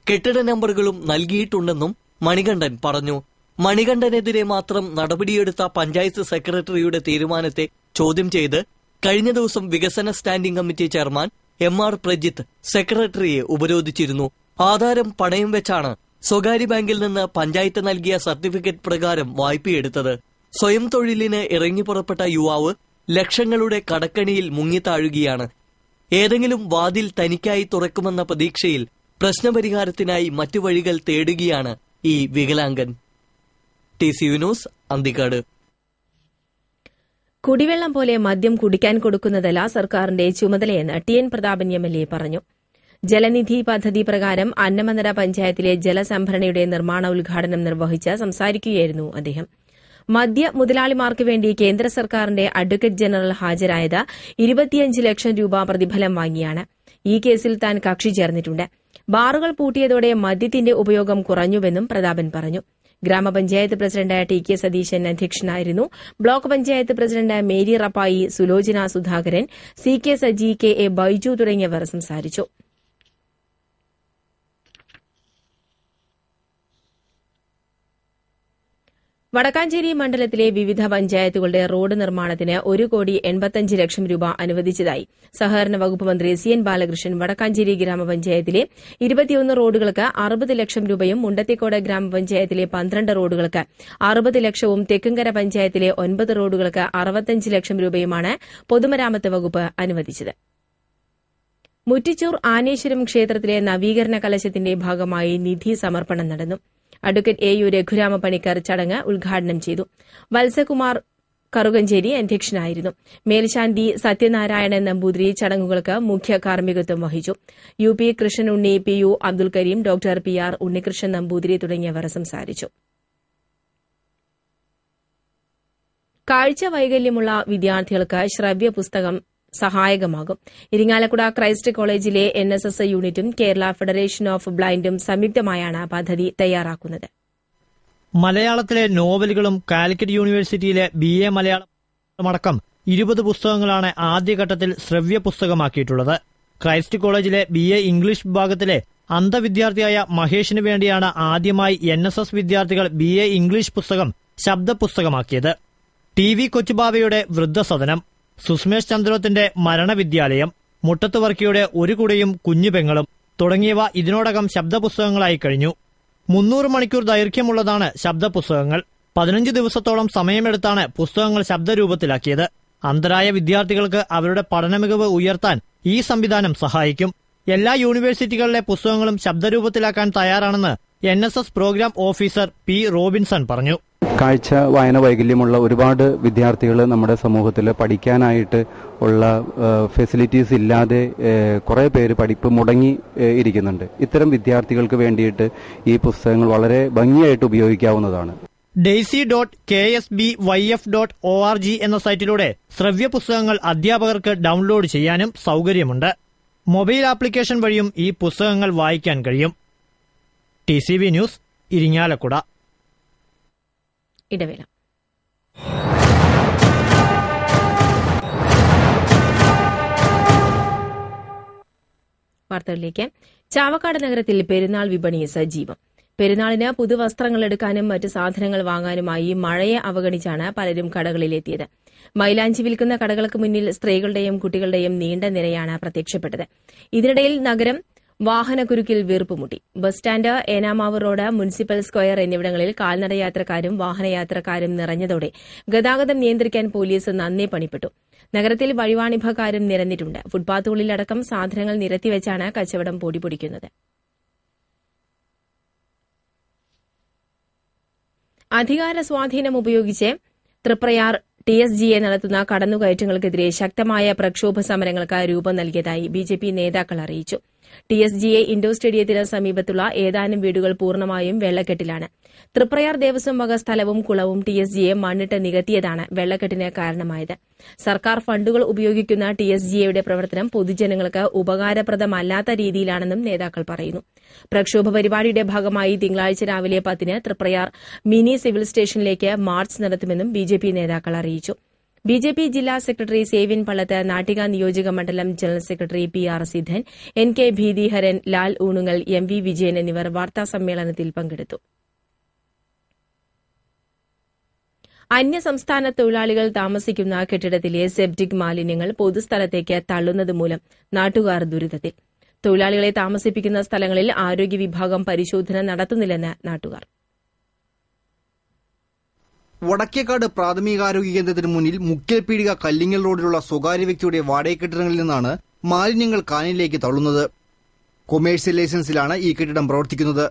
കെട്ടിട നമ്പറുകളും നൽകിയിട്ടുണ്ടെന്നും മണികണ്ഠൻ പറഞ്ഞു മണികണ്ഠനെതിരെ മാത്രം നടപടിയെടുത്ത പഞ്ചായത്ത് സെക്രട്ടറിയുടെ തീരുമാനത്തെ ചോദ്യം ചെയ്ത് കഴിഞ്ഞ ദിവസം വികസന standing committee chairman M R Prajith സെക്രട്ടറിയെ ഉപരോധിച്ചിരുന്നു ആധാരം പണയം വെച്ചാണ് സ്വകാര്യ ബാങ്കിൽ നിന്ന് പഞ്ചായത്ത് നൽകിയ സർട്ടിഫിക്കറ്റ് പ്രകാരം വായ്പയെടുത്തത് സ്വയം തൊഴിലിന് ഇറങ്ങി പുറപ്പെട്ട യുവാവ് ലക്ഷങ്ങളുടെ കടക്കണിയിൽ മുങ്ങിത്താഴുകയാണ് ഏതെങ്കിലും വാതിൽ തനിക്കായി തുറക്കുമെന്ന പ്രതീക്ഷയിൽ പ്രശ്നപരിഹാരത്തിനായി മറ്റു വഴികൾ തേടുകയാണ് ഈ വികലാംഗൻ ടി സി യുനൂസ് അന്തിക്കാട് കുടിവെള്ളം പോലെ മദ്യം കുടിക്കാൻ കൊടുക്കുന്നതല്ല സർക്കാരിന്റെ ചുമതലയെന്ന് T N Prathapan M L A പറഞ്ഞു ജലനിധി പദ്ധതി പ്രകാരം അന്നമനര പഞ്ചായത്തിലെ ജലസംഭരണിയുടെ നിർമ്മാണ ഉദ്ഘാടനം നിർവഹിച്ച് സംസാരിക്കുകയായിരുന്നു അദ്ദേഹം മദ്യ മുതലാളിമാർക്ക് വേണ്ടി കേന്ദ്ര സർക്കാരിന്റെ അഡ്വക്കേറ്റ് ജനറൽ ഹാജരായത് ഇരുപത്തിയഞ്ച് ലക്ഷം രൂപ പ്രതിഫലം വാങ്ങിയാണ് ഈ കേസിൽ താൻ കക്ഷി ചേർന്നിട്ടുണ്ട് ബാറുകൾ പൂട്ടിയതോടെ മദ്യത്തിന്റെ ഉപയോഗം കുറഞ്ഞുവെന്നും പ്രതാപൻ പറഞ്ഞു ഗ്രാമപഞ്ചായത്ത് പ്രസിഡന്റ് ടി കെ സതീശൻ അധ്യക്ഷനായിരുന്നു block panchayat president Mary Rappai Sulochana Sudhakaran C K Saji K A Baiju തുടങ്ങിയവർ സംസാരിച്ചു വടക്കാഞ്ചേരി മണ്ഡലത്തിലെ വിവിധ പഞ്ചായത്തുകളുടെ റോഡ് നിർമ്മാണത്തിന് ഒരു കോടി എൺപത്തഞ്ച് ലക്ഷം രൂപ അനുവദിച്ചതായി സഹകരണ വകുപ്പ് മന്ത്രി സി എൻ ബാലകൃഷ്ണൻ വടക്കാഞ്ചേരി ഗ്രാമപഞ്ചായത്തിലെ ഇരുപത്തിയൊന്ന് റോഡുകൾക്ക് അറുപത് ലക്ഷം രൂപയും മുണ്ടത്തിക്കോട് ഗ്രാമപഞ്ചായത്തിലെ പന്ത്രണ്ട് റോഡുകൾക്ക് അറുപത് ലക്ഷവും തെക്കുംകര പഞ്ചായത്തിലെ ഒൻപത് റോഡുകൾക്ക് അറുപത്തഞ്ച് ലക്ഷം രൂപയുമാണ് പൊതുമരാമത്ത് വകുപ്പ് അനുവദിച്ചത് മുറ്റിച്ചൂർ ആനേശ്വരം ക്ഷേത്രത്തിലെ നവീകരണ കലശത്തിന്റെ ഭാഗമായി നിധി സമർപ്പണം നടന്നു advocate A U Raghurama Panicker ചടങ്ങ് ഉദ്ഘാടനം ചെയ്തു വത്സകുമാർ കറുകഞ്ചേരി അധ്യക്ഷനായിരുന്നു മേൽശാന്തി സത്യനാരായണൻ നമ്പൂതിരി ചടങ്ങുകൾക്ക് മുഖ്യ കാർമ്മികത്വം വഹിച്ചു U P Krishnan Unni P U Abdul Kareem doctor P R Unnikrishnan Namboothiri തുടങ്ങിയവർ സംസാരിച്ചു കാഴ്ച വൈകല്യമുള്ള വിദ്യാർത്ഥികൾക്ക് ശ്രവ്യ പുസ്തകം സഹായകമാകും ഇരിങ്ങാലക്കുട ക്രൈസ്റ്റ് കോളേജിലെ എൻ എസ് എസ് യൂണിറ്റും കേരള ഫെഡറേഷൻ ഓഫ് ബ്ലൈൻഡും സംയുക്തമായാണ് പദ്ധതി തയ്യാറാക്കുന്നത് മലയാളത്തിലെ നോവലുകളും കാലിക്കറ്റ് യൂണിവേഴ്സിറ്റിയിലെ ബി എ മലയാളം ഇരുപത് പുസ്തകങ്ങളാണ് ആദ്യഘട്ടത്തിൽ ശ്രവ്യ പുസ്തകമാക്കിയിട്ടുള്ളത് ക്രൈസ്റ്റ് കോളേജിലെ ബി എ ഇംഗ്ലീഷ് വിഭാഗത്തിലെ അന്ധവിദ്യാർത്ഥിയായ മഹേഷിനു വേണ്ടിയാണ് ആദ്യമായി എൻ എസ് എസ് വിദ്യാർത്ഥികൾ ബി എ ഇംഗ്ലീഷ് പുസ്തകം ശബ്ദ പുസ്തകമാക്കിയത് ടി വി കൊച്ചുബാവയുടെ വൃദ്ധസദനം സുസ്മേഷ് ചന്ദ്രോത്തിന്റെ മരണവിദ്യാലയം മുട്ടത്തുവർക്കിയുടെ ഒരു കുടയും കുഞ്ഞു പെങ്ങളും തുടങ്ങിയവ ഇതിനോടകം ശബ്ദപുസ്തകങ്ങളായി കഴിഞ്ഞു മുന്നൂറ് മണിക്കൂർ ദൈർഘ്യമുള്ളതാണ് ശബ്ദപുസ്തകങ്ങൾ പതിനഞ്ച് ദിവസത്തോളം സമയമെടുത്താണ് പുസ്തകങ്ങൾ ശബ്ദരൂപത്തിലാക്കിയത് അന്തരായ വിദ്യാർത്ഥികൾക്ക് അവരുടെ പഠനമികവ് ഉയർത്താൻ ഈ സംവിധാനം സഹായിക്കും എല്ലാ യൂണിവേഴ്സിറ്റികളിലെ പുസ്തകങ്ങളും ശബ്ദരൂപത്തിലാക്കാൻ തയ്യാറാണെന്ന് N programme officer P Robinson പറഞ്ഞു കാഴ്ച വായന വൈകല്യമുള്ള ഒരുപാട് വിദ്യാർത്ഥികൾ നമ്മുടെ സമൂഹത്തിൽ പഠിക്കാനായിട്ട് ഉള്ള ഫെസിലിറ്റീസ് ഇല്ലാതെ കുറേ പേര് പഠിപ്പ് മുടങ്ങി ഇരിക്കുന്നുണ്ട് ഇത്തരം വിദ്യാർത്ഥികൾക്ക് വേണ്ടിയിട്ട് ഈ പുസ്തകങ്ങൾ വളരെ ഭംഗിയായിട്ട് ഉപയോഗിക്കാവുന്നതാണ് Daisy dot K S B Y F dot O R G എന്ന സൈറ്റിലൂടെ ശ്രവ്യ പുസ്തകങ്ങൾ അധ്യാപകർക്ക് ഡൗൺലോഡ് ചെയ്യാനും സൗകര്യമുണ്ട് മൊബൈൽ ആപ്ലിക്കേഷൻ വഴിയും ഈ പുസ്തകങ്ങൾ വായിക്കാൻ കഴിയും ടി ന്യൂസ് ഇരിങ്ങാലക്കുട ഇടവേള വാർത്തകളിലേക്ക് ചാവക്കാട് നഗരത്തിൽ പെരുന്നാൾ വിപണി സജീവം പെരുന്നാളിന് പുതുവസ്ത്രങ്ങൾ എടുക്കാനും മറ്റ് സാധനങ്ങൾ വാങ്ങാനുമായി മഴയെ അവഗണിച്ചാണ് പലരും കടകളിലെത്തിയത് മൈലാഞ്ചി വിൽക്കുന്ന കടകൾക്ക് മുന്നിൽ സ്ത്രീകളുടെയും കുട്ടികളുടെയും നീണ്ട നിരയാണ് പ്രത്യക്ഷപ്പെട്ടത് ഇതിനിടയിൽ നഗരം വാഹനക്കുരുക്കിൽ വീർപ്പുമുട്ടി bus stand Enamavu road municipal square എന്നിവിടങ്ങളിൽ കാൽനടയാത്രക്കാരും വാഹനയാത്രക്കാരും നിറഞ്ഞതോടെ ഗതാഗതം നിയന്ത്രിക്കാൻ പോലീസ് നന്നേ പണിപ്പെട്ടു നഗരത്തിൽ വഴിവാണിഭക്കാരും നിരന്നിട്ടുണ്ട് ഫുട്പാത്തുകളിലടക്കം സാധനങ്ങൾ നിരത്തിവെച്ചാണ് കച്ചവടം പൊടിപൊടിക്കുന്നത് അധികാര സ്വാധീനം ഉപയോഗിച്ച് ത്രിപ്രയാർ ടി എസ് നടത്തുന്ന കടന്നുകയറ്റങ്ങൾക്കെതിരെ ശക്തമായ പ്രക്ഷോഭ സമരങ്ങൾക്ക് രൂപം നൽകിയതായി ബിജെപി നേതാക്കൾ അറിയിച്ചു T S G A indoor സ്റ്റേഡിയത്തിന് സമീപത്തുള്ള ഏതാനും വീടുകൾ പൂർണ്ണമായും വെള്ളക്കെട്ടിലാണ് തൃപ്രയാർ ദേവസ്വം വക സ്ഥലവും കുളവും ടി എസ് ജി എ മണ്ണിട്ട് നികത്തിയതാണ് വെള്ളക്കെട്ടിന് കാരണമായത് സർക്കാർ ഫണ്ടുകൾ ഉപയോഗിക്കുന്ന ടി എസ് ജി എയുടെ പ്രവർത്തനം പൊതുജനങ്ങൾക്ക് ഉപകാരപ്രദമല്ലാത്ത രീതിയിലാണെന്നും നേതാക്കൾ പറയുന്നു പ്രക്ഷോഭ പരിപാടിയുടെ ഭാഗമായി തിങ്കളാഴ്ച രാവിലെ പത്തിന് തൃപ്രയാർ മിനി സിവിൽ സ്റ്റേഷനിലേക്ക് മാർച്ച് നടത്തുമെന്നും ബിജെപി നേതാക്കൾ അറിയിച്ചു ബി ജെ പി ജില്ലാ സെക്രട്ടറി സേവിൻ പള്ളത്ത് നാട്ടിക നിയോജക മണ്ഡലം general secretary P R Siddhan N K Bheethiharan Lal Oonungal M V Vijayan എന്നിവർ വാർത്താ സമ്മേളനത്തിൽ പങ്കെടുത്തു അന്യസംസ്ഥാന തൊഴിലാളികൾ താമസിക്കുന്ന കെട്ടിടത്തിലെ സെപ്റ്റിക് മാലിന്യങ്ങൾ പൊതുസ്ഥലത്തേക്ക് തള്ളുന്നത് മൂലം നാട്ടുകാർ ദുരിതത്തിൽ തൊഴിലാളികളെ താമസിപ്പിക്കുന്ന സ്ഥലങ്ങളിൽ ആരോഗ്യ വിഭാഗം പരിശോധന നടത്തുന്നില്ലെന്ന് നാട്ടുകാർ വടക്കേക്കാട് പ്രാഥമികാരോഗ്യ കേന്ദ്രത്തിന് മുന്നിൽ പീടിക കല്ലിങ്ങൽ റോഡിലുള്ള സ്വകാര്യ വ്യക്തിയുടെ വാടക കെട്ടിടങ്ങളിൽ നിന്നാണ് മാലിന്യങ്ങൾ കാനിലേക്ക് തള്ളുന്നത് കൊമേഴ്സ്യൽ ലൈസൻസിലാണ് ഈ കെട്ടിടം പ്രവർത്തിക്കുന്നത്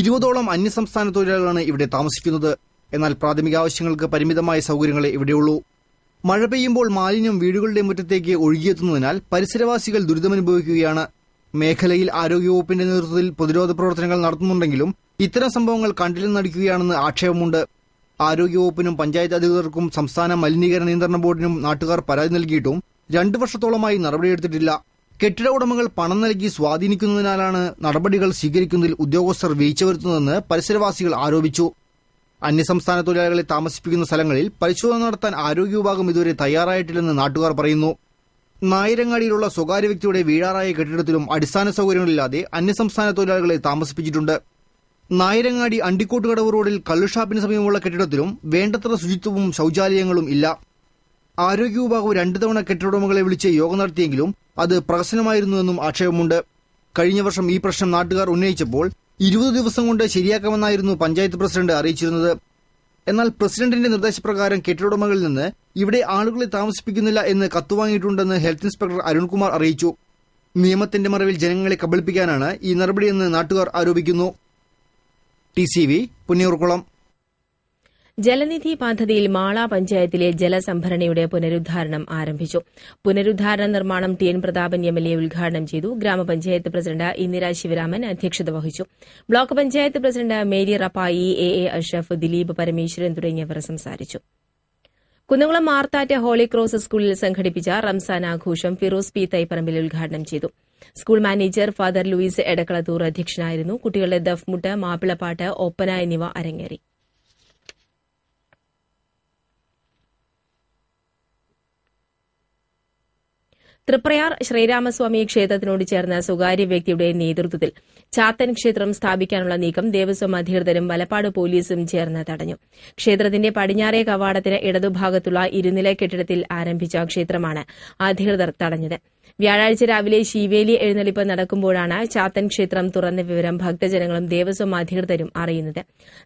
ഇരുപതോളം അന്യസംസ്ഥാന തൊഴിലാളികളാണ് ഇവിടെ താമസിക്കുന്നത് എന്നാൽ പ്രാഥമിക ആവശ്യങ്ങൾക്ക് പരിമിതമായ സൗകര്യങ്ങളെ ഇവിടെയുള്ളൂ മഴ പെയ്യുമ്പോൾ മാലിന്യം വീടുകളുടെ മുറ്റത്തേക്ക് ഒഴുകിയെത്തുന്നതിനാൽ പരിസരവാസികൾ ദുരിതമനുഭവിക്കുകയാണ് മേഖലയിൽ ആരോഗ്യവകുപ്പിന്റെ നേതൃത്വത്തിൽ പ്രതിരോധ പ്രവർത്തനങ്ങൾ നടത്തുന്നുണ്ടെങ്കിലും ഇത്തരം സംഭവങ്ങൾ കണ്ടില്ലെന്നടിക്കുകയാണെന്ന് ആക്ഷേപമുണ്ട് ആരോഗ്യവകുപ്പിനും പഞ്ചായത്ത് അധികൃതർക്കും സംസ്ഥാന മലിനീകരണ നിയന്ത്രണ ബോർഡിനും നാട്ടുകാർ പരാതി നൽകിയിട്ടും രണ്ടു വർഷത്തോളമായി നടപടിയെടുത്തിട്ടില്ല കെട്ടിട ഉടമകൾ പണം നൽകി സ്വാധീനിക്കുന്നതിനാലാണ് നടപടികൾ സ്വീകരിക്കുന്നതിൽ ഉദ്യോഗസ്ഥർ വീഴ്ച വരുത്തുന്നതെന്ന് പരിസരവാസികൾ ആരോപിച്ചു അന്യസംസ്ഥാന തൊഴിലാളികളെ താമസിപ്പിക്കുന്ന സ്ഥലങ്ങളിൽ പരിശോധന നടത്താൻ ആരോഗ്യ വിഭാഗം ഇതുവരെ തയ്യാറായിട്ടില്ലെന്ന് നാട്ടുകാർ പറയുന്നു നായിരങ്ങാടിയിലുള്ള സ്വകാര്യ വ്യക്തിയുടെ വീഴാറായ കെട്ടിടത്തിലും അടിസ്ഥാന സൗകര്യങ്ങളില്ലാതെ അന്യസംസ്ഥാന തൊഴിലാളികളെ താമസിപ്പിച്ചിട്ടുണ്ട് നായരങ്ങാടി അണ്ടിക്കോട്ടുകടവ് റോഡിൽ കള്ളുഷാപ്പിന് സമീപമുള്ള കെട്ടിടത്തിലും വേണ്ടത്ര ശുചിത്വവും ശൌചാലയങ്ങളും ഇല്ല ആരോഗ്യ വിഭാഗം രണ്ടു തവണ കെട്ടിടമുകളെ വിളിച്ച് യോഗം നടത്തിയെങ്കിലും അത് പ്രഹസനമായിരുന്നുവെന്നും ആക്ഷേപമുണ്ട് കഴിഞ്ഞ വർഷം ഈ പ്രശ്നം നാട്ടുകാർ ഉന്നയിച്ചപ്പോൾ ഇരുപത് ദിവസം കൊണ്ട് ശരിയാക്കാമെന്നായിരുന്നു പഞ്ചായത്ത് പ്രസിഡന്റ് അറിയിച്ചിരുന്നത് എന്നാൽ പ്രസിഡന്റിന്റെ നിർദ്ദേശപ്രകാരം കെട്ടിടമുകളിൽ നിന്ന് ഇവിടെ ആളുകളെ താമസിപ്പിക്കുന്നില്ല എന്ന് കത്തുവാങ്ങിയിട്ടുണ്ടെന്ന് ഹെൽത്ത് ഇൻസ്പെക്ടർ അരുൺകുമാർ അറിയിച്ചു നിയമത്തിന്റെ മറവിൽ ജനങ്ങളെ കബളിപ്പിക്കാനാണ് ഈ നടപടിയെന്ന് നാട്ടുകാർ ആരോപിക്കുന്നു T C V Punnurkulam Jalanidhi പദ്ധതിയിൽ മാള പഞ്ചായത്തിലെ ജലസംഭരണിയുടെ പുനരുദ്ധാരണം ആരംഭിച്ചു പുനരുദ്ധാരണ നിർമ്മാണം T N Prathapan M L A ഉദ്ഘാടനം ചെയ്തു ഗ്രാമപഞ്ചായത്ത് പ്രസിഡന്റ് ഇന്ദിരാ ശിവരാമൻ അധ്യക്ഷത വഹിച്ചു block panchayat president Mary Rappai A A Ashraf Dileep Parameswaran തുടങ്ങിയവർ സംസാരിച്ചു കുന്നംകുളം മാർത്താറ്റ ഹോളി ക്രോസ് സ്കൂളിൽ സംഘടിപ്പിച്ച റംസാൻ ആഘോഷം ഫിറോസ് പി തൈപ്പറമ്പിൽ ഉദ്ഘാടനം ചെയ്തു school manager father Louis Edakkalathur അധ്യക്ഷനായിരുന്നു കുട്ടികളുടെ ദഫ്മുട്ട് മാപ്പിളപ്പാട്ട് ഒപ്പന എന്നിവ അരങ്ങേറി തൃപ്രയാർ ശ്രീരാമസ്വാമി ക്ഷേത്രത്തിനോട് ചേർന്ന സ്വകാര്യ വ്യക്തിയുടെ നേതൃത്വത്തിൽ ചാത്തൻ ക്ഷേത്രം സ്ഥാപിക്കാനുള്ള നീക്കം ദേവസ്വം അധികൃതരും വലപ്പാട് പോലീസും ചേർന്ന് തടഞ്ഞു ക്ഷേത്രത്തിന്റെ പടിഞ്ഞാറേ കവാടത്തിന് ഇടതുഭാഗത്തുള്ള ഇരുനില കെട്ടിടത്തിൽ ആരംഭിച്ച ക്ഷേത്രമാണ് അധികൃതർ തടഞ്ഞത് വ്യാഴാഴ്ച രാവിലെ ശിവേലി എഴുന്നള്ളിപ്പ് നടക്കുമ്പോഴാണ് ചാത്തൻ ക്ഷേത്രം തുറന്ന വിവരം ഭക്തജനങ്ങളും ദേവസ്വം അധികൃതരും അറിയുന്നത്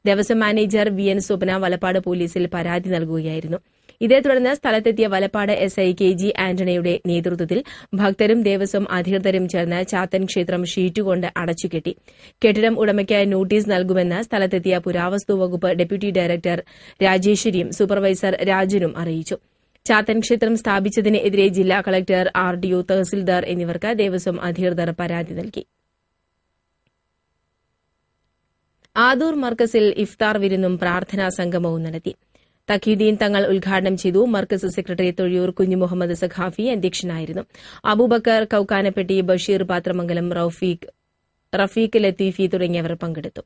Devaswom manager V N Swapna Valappad പോലീസിൽ പരാതി നൽകുകയായിരുന്നു ഇതേ തുടർന്ന് സ്ഥലത്തെത്തിയ Valappad S I K G ആന്റണിയുടെ നേതൃത്വത്തിൽ ഭക്തരും ദേവസ്വം അധികൃതരും ചേർന്ന് ചാത്തൻ ക്ഷേത്രം ഷീറ്റുകൊണ്ട് അടച്ചുകെട്ടി കെട്ടിടം ഉടമയ്ക്ക് നോട്ടീസ് നൽകുമെന്ന് സ്ഥലത്തെത്തിയ പുരാവസ്തു വകുപ്പ് ഡെപ്യൂട്ടി ഡയറക്ടർ രാജേശ്വരിയും സൂപ്പർവൈസർ രാജനും അറിയിച്ചു ചാത്തൻ ക്ഷേത്രം സ്ഥാപിച്ചതിനെതിരെ ജില്ലാ collector R D O tahsildar എന്നിവർക്ക് ദേവസ്വം അധികൃതർ പരാതി നൽകി ആദൂർ മർക്കസിൽ ഇഫ്താർ വിരുന്നും പ്രാർത്ഥനാ സംഗമവും നടത്തി തഖീദീൻ തങ്ങൾ ഉദ്ഘാടനം ചെയ്തു മർക്കസ് സെക്രട്ടറി തൊഴിയൂർ കുഞ്ഞുമുഹമ്മദ് സഖാഫി അധ്യക്ഷനായിരുന്നു അബൂബക്കർ കൌക്കാനപ്പെട്ടി ബഷീർ പാത്രമംഗലം റഫീഖ് ലത്തീഫി തുടങ്ങിയവർ പങ്കെടുത്തു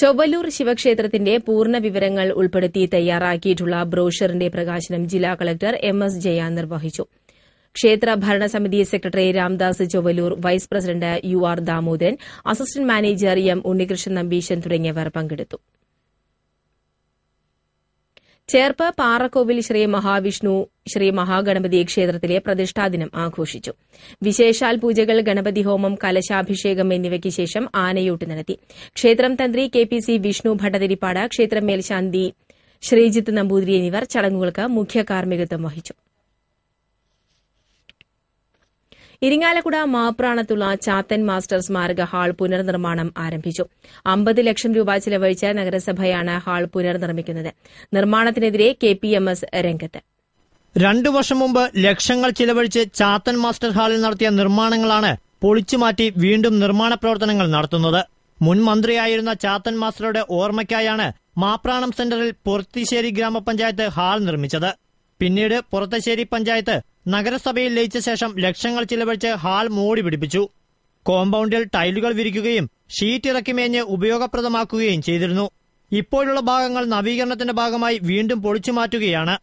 ചൊവ്വലൂർ ശിവക്ഷേത്രത്തിന്റെ പൂർണ്ണ വിവരങ്ങൾ ഉൾപ്പെടുത്തി തയ്യാറാക്കിയിട്ടുള്ള ബ്രോഷറിന്റെ പ്രകാശനം ജില്ലാ കളക്ടർ എം എസ് ജയ നിർവഹിച്ചു ക്ഷേത്ര ഭരണസമിതി സെക്രട്ടറി Ramdas Chovvallur vice president U R Damodaran assistant manager M Unnikrishnan Nambeesan തുടങ്ങിയവർ പങ്കെടുത്തു ചേർപ്പ് പാറക്കോവിൽ ശ്രീ മഹാവിഷ്ണു ശ്രീ മഹാഗണപതി ക്ഷേത്രത്തിലെ പ്രതിഷ്ഠാദിനം ആഘോഷിച്ചു വിശേഷാൽ പൂജകൾ ഗണപതി ഹോമം കലശാഭിഷേകം എന്നിവയ്ക്ക് ശേഷം ആനയൂട്ട് നടത്തി ക്ഷേത്രം തന്ത്രി K P C Vishnu Bhattathiripad ക്ഷേത്രം മേൽശാന്തി ശ്രീജിത്ത് നമ്പൂതിരി എന്നിവർ ചടങ്ങുകൾക്ക് മുഖ്യ കാർമ്മികത്വം വഹിച്ചു ഇരിങ്ങാലക്കുട മാപ്രാണത്തുള്ള ചാത്തൻ മാസ്റ്റർ സ്മാരക ഹാൾ പുനർനിർമ്മാണം ആരംഭിച്ചു അമ്പത് ലക്ഷം രൂപ ചിലവഴിച്ച നഗരസഭയാണ് ഹാൾ പുനർനിർമ്മിക്കുന്നത് നിർമ്മാണത്തിനെതിരെ കെ പി എം എസ് രംഗത്ത് രണ്ടു വർഷം മുമ്പ് ലക്ഷങ്ങൾ ചിലവഴിച്ച് ചാത്തൻ മാസ്റ്റർ ഹാളിൽ നടത്തിയ നിർമ്മാണങ്ങളാണ് പൊളിച്ചുമാറ്റി വീണ്ടും നിർമ്മാണ പ്രവർത്തനങ്ങൾ നടത്തുന്നത് മുൻ മന്ത്രിയായിരുന്ന ചാത്തൻ മാസ്റ്ററുടെ ഓർമ്മയ്ക്കായാണ് മാപ്രാണം സെന്ററിൽ പുറത്തിശ്ശേരി ഗ്രാമപഞ്ചായത്ത് ഹാൾ നിർമ്മിച്ചത് പിന്നീട് പുറത്തശ്ശേരി പഞ്ചായത്ത് നഗരസഭയിൽ ലയിച്ച ശേഷം ലക്ഷങ്ങൾ ചിലവഴിച്ച് ഹാൾ മൂടി പിടിപ്പിച്ചു കോമ്പൗണ്ടിൽ ടൈലുകൾ വിരിക്കുകയും ഷീറ്റ് ഇറക്കിമേഞ്ഞ് ഉപയോഗപ്രദമാക്കുകയും ചെയ്തിരുന്നു ഇപ്പോഴുള്ള ഭാഗങ്ങൾ നവീകരണത്തിന്റെ ഭാഗമായി വീണ്ടും പൊളിച്ചു മാറ്റുകയാണ്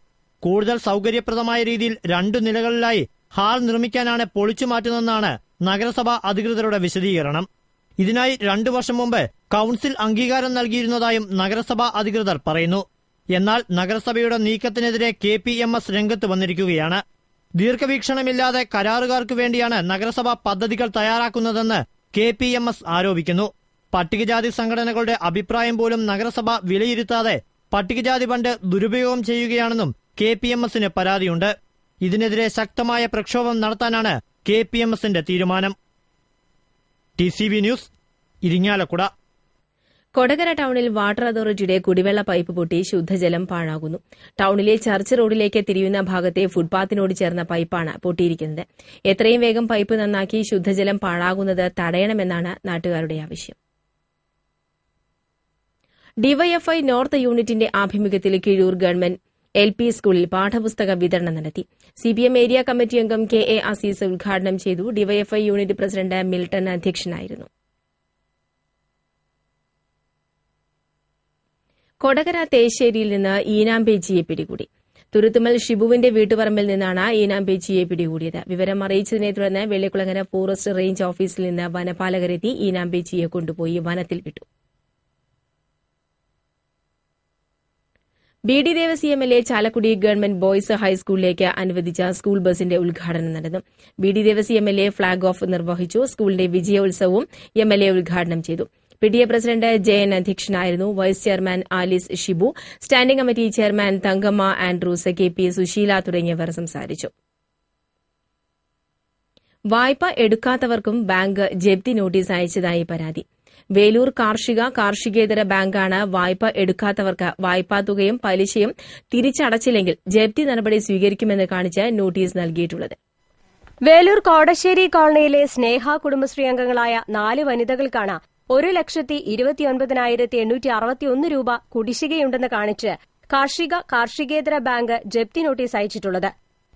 കൂടുതൽ സൗകര്യപ്രദമായ രീതിയിൽ രണ്ടു നിലകളിലായി ഹാൾ നിർമ്മിക്കാനാണ് പൊളിച്ചു മാറ്റുന്നതെന്നാണ് നഗരസഭാ അധികൃതരുടെ വിശദീകരണം ഇതിനായി രണ്ടു വർഷം മുമ്പ് കൌൺസിൽ അംഗീകാരം നൽകിയിരുന്നതായും നഗരസഭാ അധികൃതർ പറയുന്നു എന്നാൽ നഗരസഭയുടെ നീക്കത്തിനെതിരെ കെ പി എം എസ് രംഗത്ത് വന്നിരിക്കുകയാണ് ദീർഘവീക്ഷണമില്ലാതെ കരാറുകാർക്ക് വേണ്ടിയാണ് നഗരസഭാ പദ്ധതികൾ തയ്യാറാക്കുന്നതെന്ന് കെ പി എം എസ് ആരോപിക്കുന്നു പട്ടികജാതി സംഘടനകളുടെ അഭിപ്രായം പോലും നഗരസഭ വിലയിരുത്താതെ പട്ടികജാതി ഫണ്ട് ദുരുപയോഗം ചെയ്യുകയാണെന്നും കെ പി എം എസിന് പരാതിയുണ്ട് ഇതിനെതിരെ ശക്തമായ പ്രക്ഷോഭം നടത്താനാണ് കെ പി എം എസിന്റെ തീരുമാനം T C V news Irinjalakuda Kodakara ടൌണിൽ വാട്ടർ അതോറിറ്റിയുടെ കുടിവെള്ള പൈപ്പ് പൊട്ടി ശുദ്ധജലം പാഴാകുന്നു ടൌണിലെ ചർച്ച് റോഡിലേക്ക് തിരിയുന്ന ഭാഗത്തെ ഫുട്പാത്തിനോട് ചേർന്ന പൈപ്പാണ് പൊട്ടിയിരിക്കുന്നത് എത്രയും വേഗം പൈപ്പ് നന്നാക്കി ശുദ്ധജലം പാഴാകുന്നത് തടയണമെന്നാണ് നാട്ടുകാരുടെ ആവശ്യം ഡിവൈഎഫ്ഐ നോർത്ത് യൂണിറ്റിന്റെ ആഭിമുഖ്യത്തിൽ കിഴൂർ ഗവൺമെന്റ് എൽ പി സ്കൂളിൽ പാഠപുസ്തക വിതരണം നടത്തി C P M area committee അംഗം കെ എ അസീസ് ഉദ്ഘാടനം ചെയ്തു ഡിവൈഎഫ്ഐ യൂണിറ്റ് പ്രസിഡന്റ് മിൽട്ടൺ അധ്യക്ഷനായിരുന്നു കൊടകര തേശ്ശേരിയിൽ നിന്ന് ഈനാം പിടികൂടി തുരുത്തുമൽ ഷിബുവിന്റെ വീട്ടുപറമ്പിൽ നിന്നാണ് ഈനാം പിടികൂടിയത് വിവരം അറിയിച്ചതിനെ തുടർന്ന് വെള്ളിക്കുളങ്ങര ഫോറസ്റ്റ് റേഞ്ച് ഓഫീസിൽ നിന്ന് വനപാലകരെത്തി ഈനാം കൊണ്ടുപോയി വനത്തിൽ വിട്ടു B D Devasy M L A Chalakudy government boys ഹൈസ്കൂളിലേക്ക് അനുവദിച്ച സ്കൂൾ ബസിന്റെ ഉദ്ഘാടനം നടന്നു B D Devasy M L A flag off നിർവഹിച്ചു സ്കൂളിന്റെ വിജയോത്സവവും എം എൽ എ ഉദ്ഘാടനം ചെയ്തു P D A president Jayan അധ്യക്ഷനായിരുന്നു vice chairman Alice Shibu standing committee chairman Thankamma Andrews K P Susheela തുടങ്ങിയവർ സംസാരിച്ചു വായ്പ എടുക്കാത്തവർക്കും ബാങ്ക് ജപ്തി നോട്ടീസ് അയച്ചതായി പരാതി വേലൂർ കാർഷിക കാർഷികേതര ബാങ്കാണ് വായ്പ എടുക്കാത്തവർക്ക് വായ്പാ തുകയും പലിശയും തിരിച്ചടച്ചില്ലെങ്കിൽ ജപ്തി നടപടി സ്വീകരിക്കുമെന്ന് കാണിച്ച് നോട്ടീസ് നൽകിയിട്ടുള്ളത് വേലൂർ കോടശ്ശേരി കോളനിയിലെ സ്നേഹ കുടുംബശ്രീ അംഗങ്ങളായ നാല് വനിതകൾക്കാണ് ഒരു ലക്ഷത്തി ഇരുപത്തിയൊൻപതിനായിരത്തി എണ്ണൂറ്റി അറുപത്തിയൊന്ന് രൂപ കുടിശ്ശികയുണ്ടെന്ന് കാണിച്ച് കാർഷിക കാർഷികേതര ബാങ്ക് ജപ്തി നോട്ടീസ് അയച്ചിട്ടുള്ളത്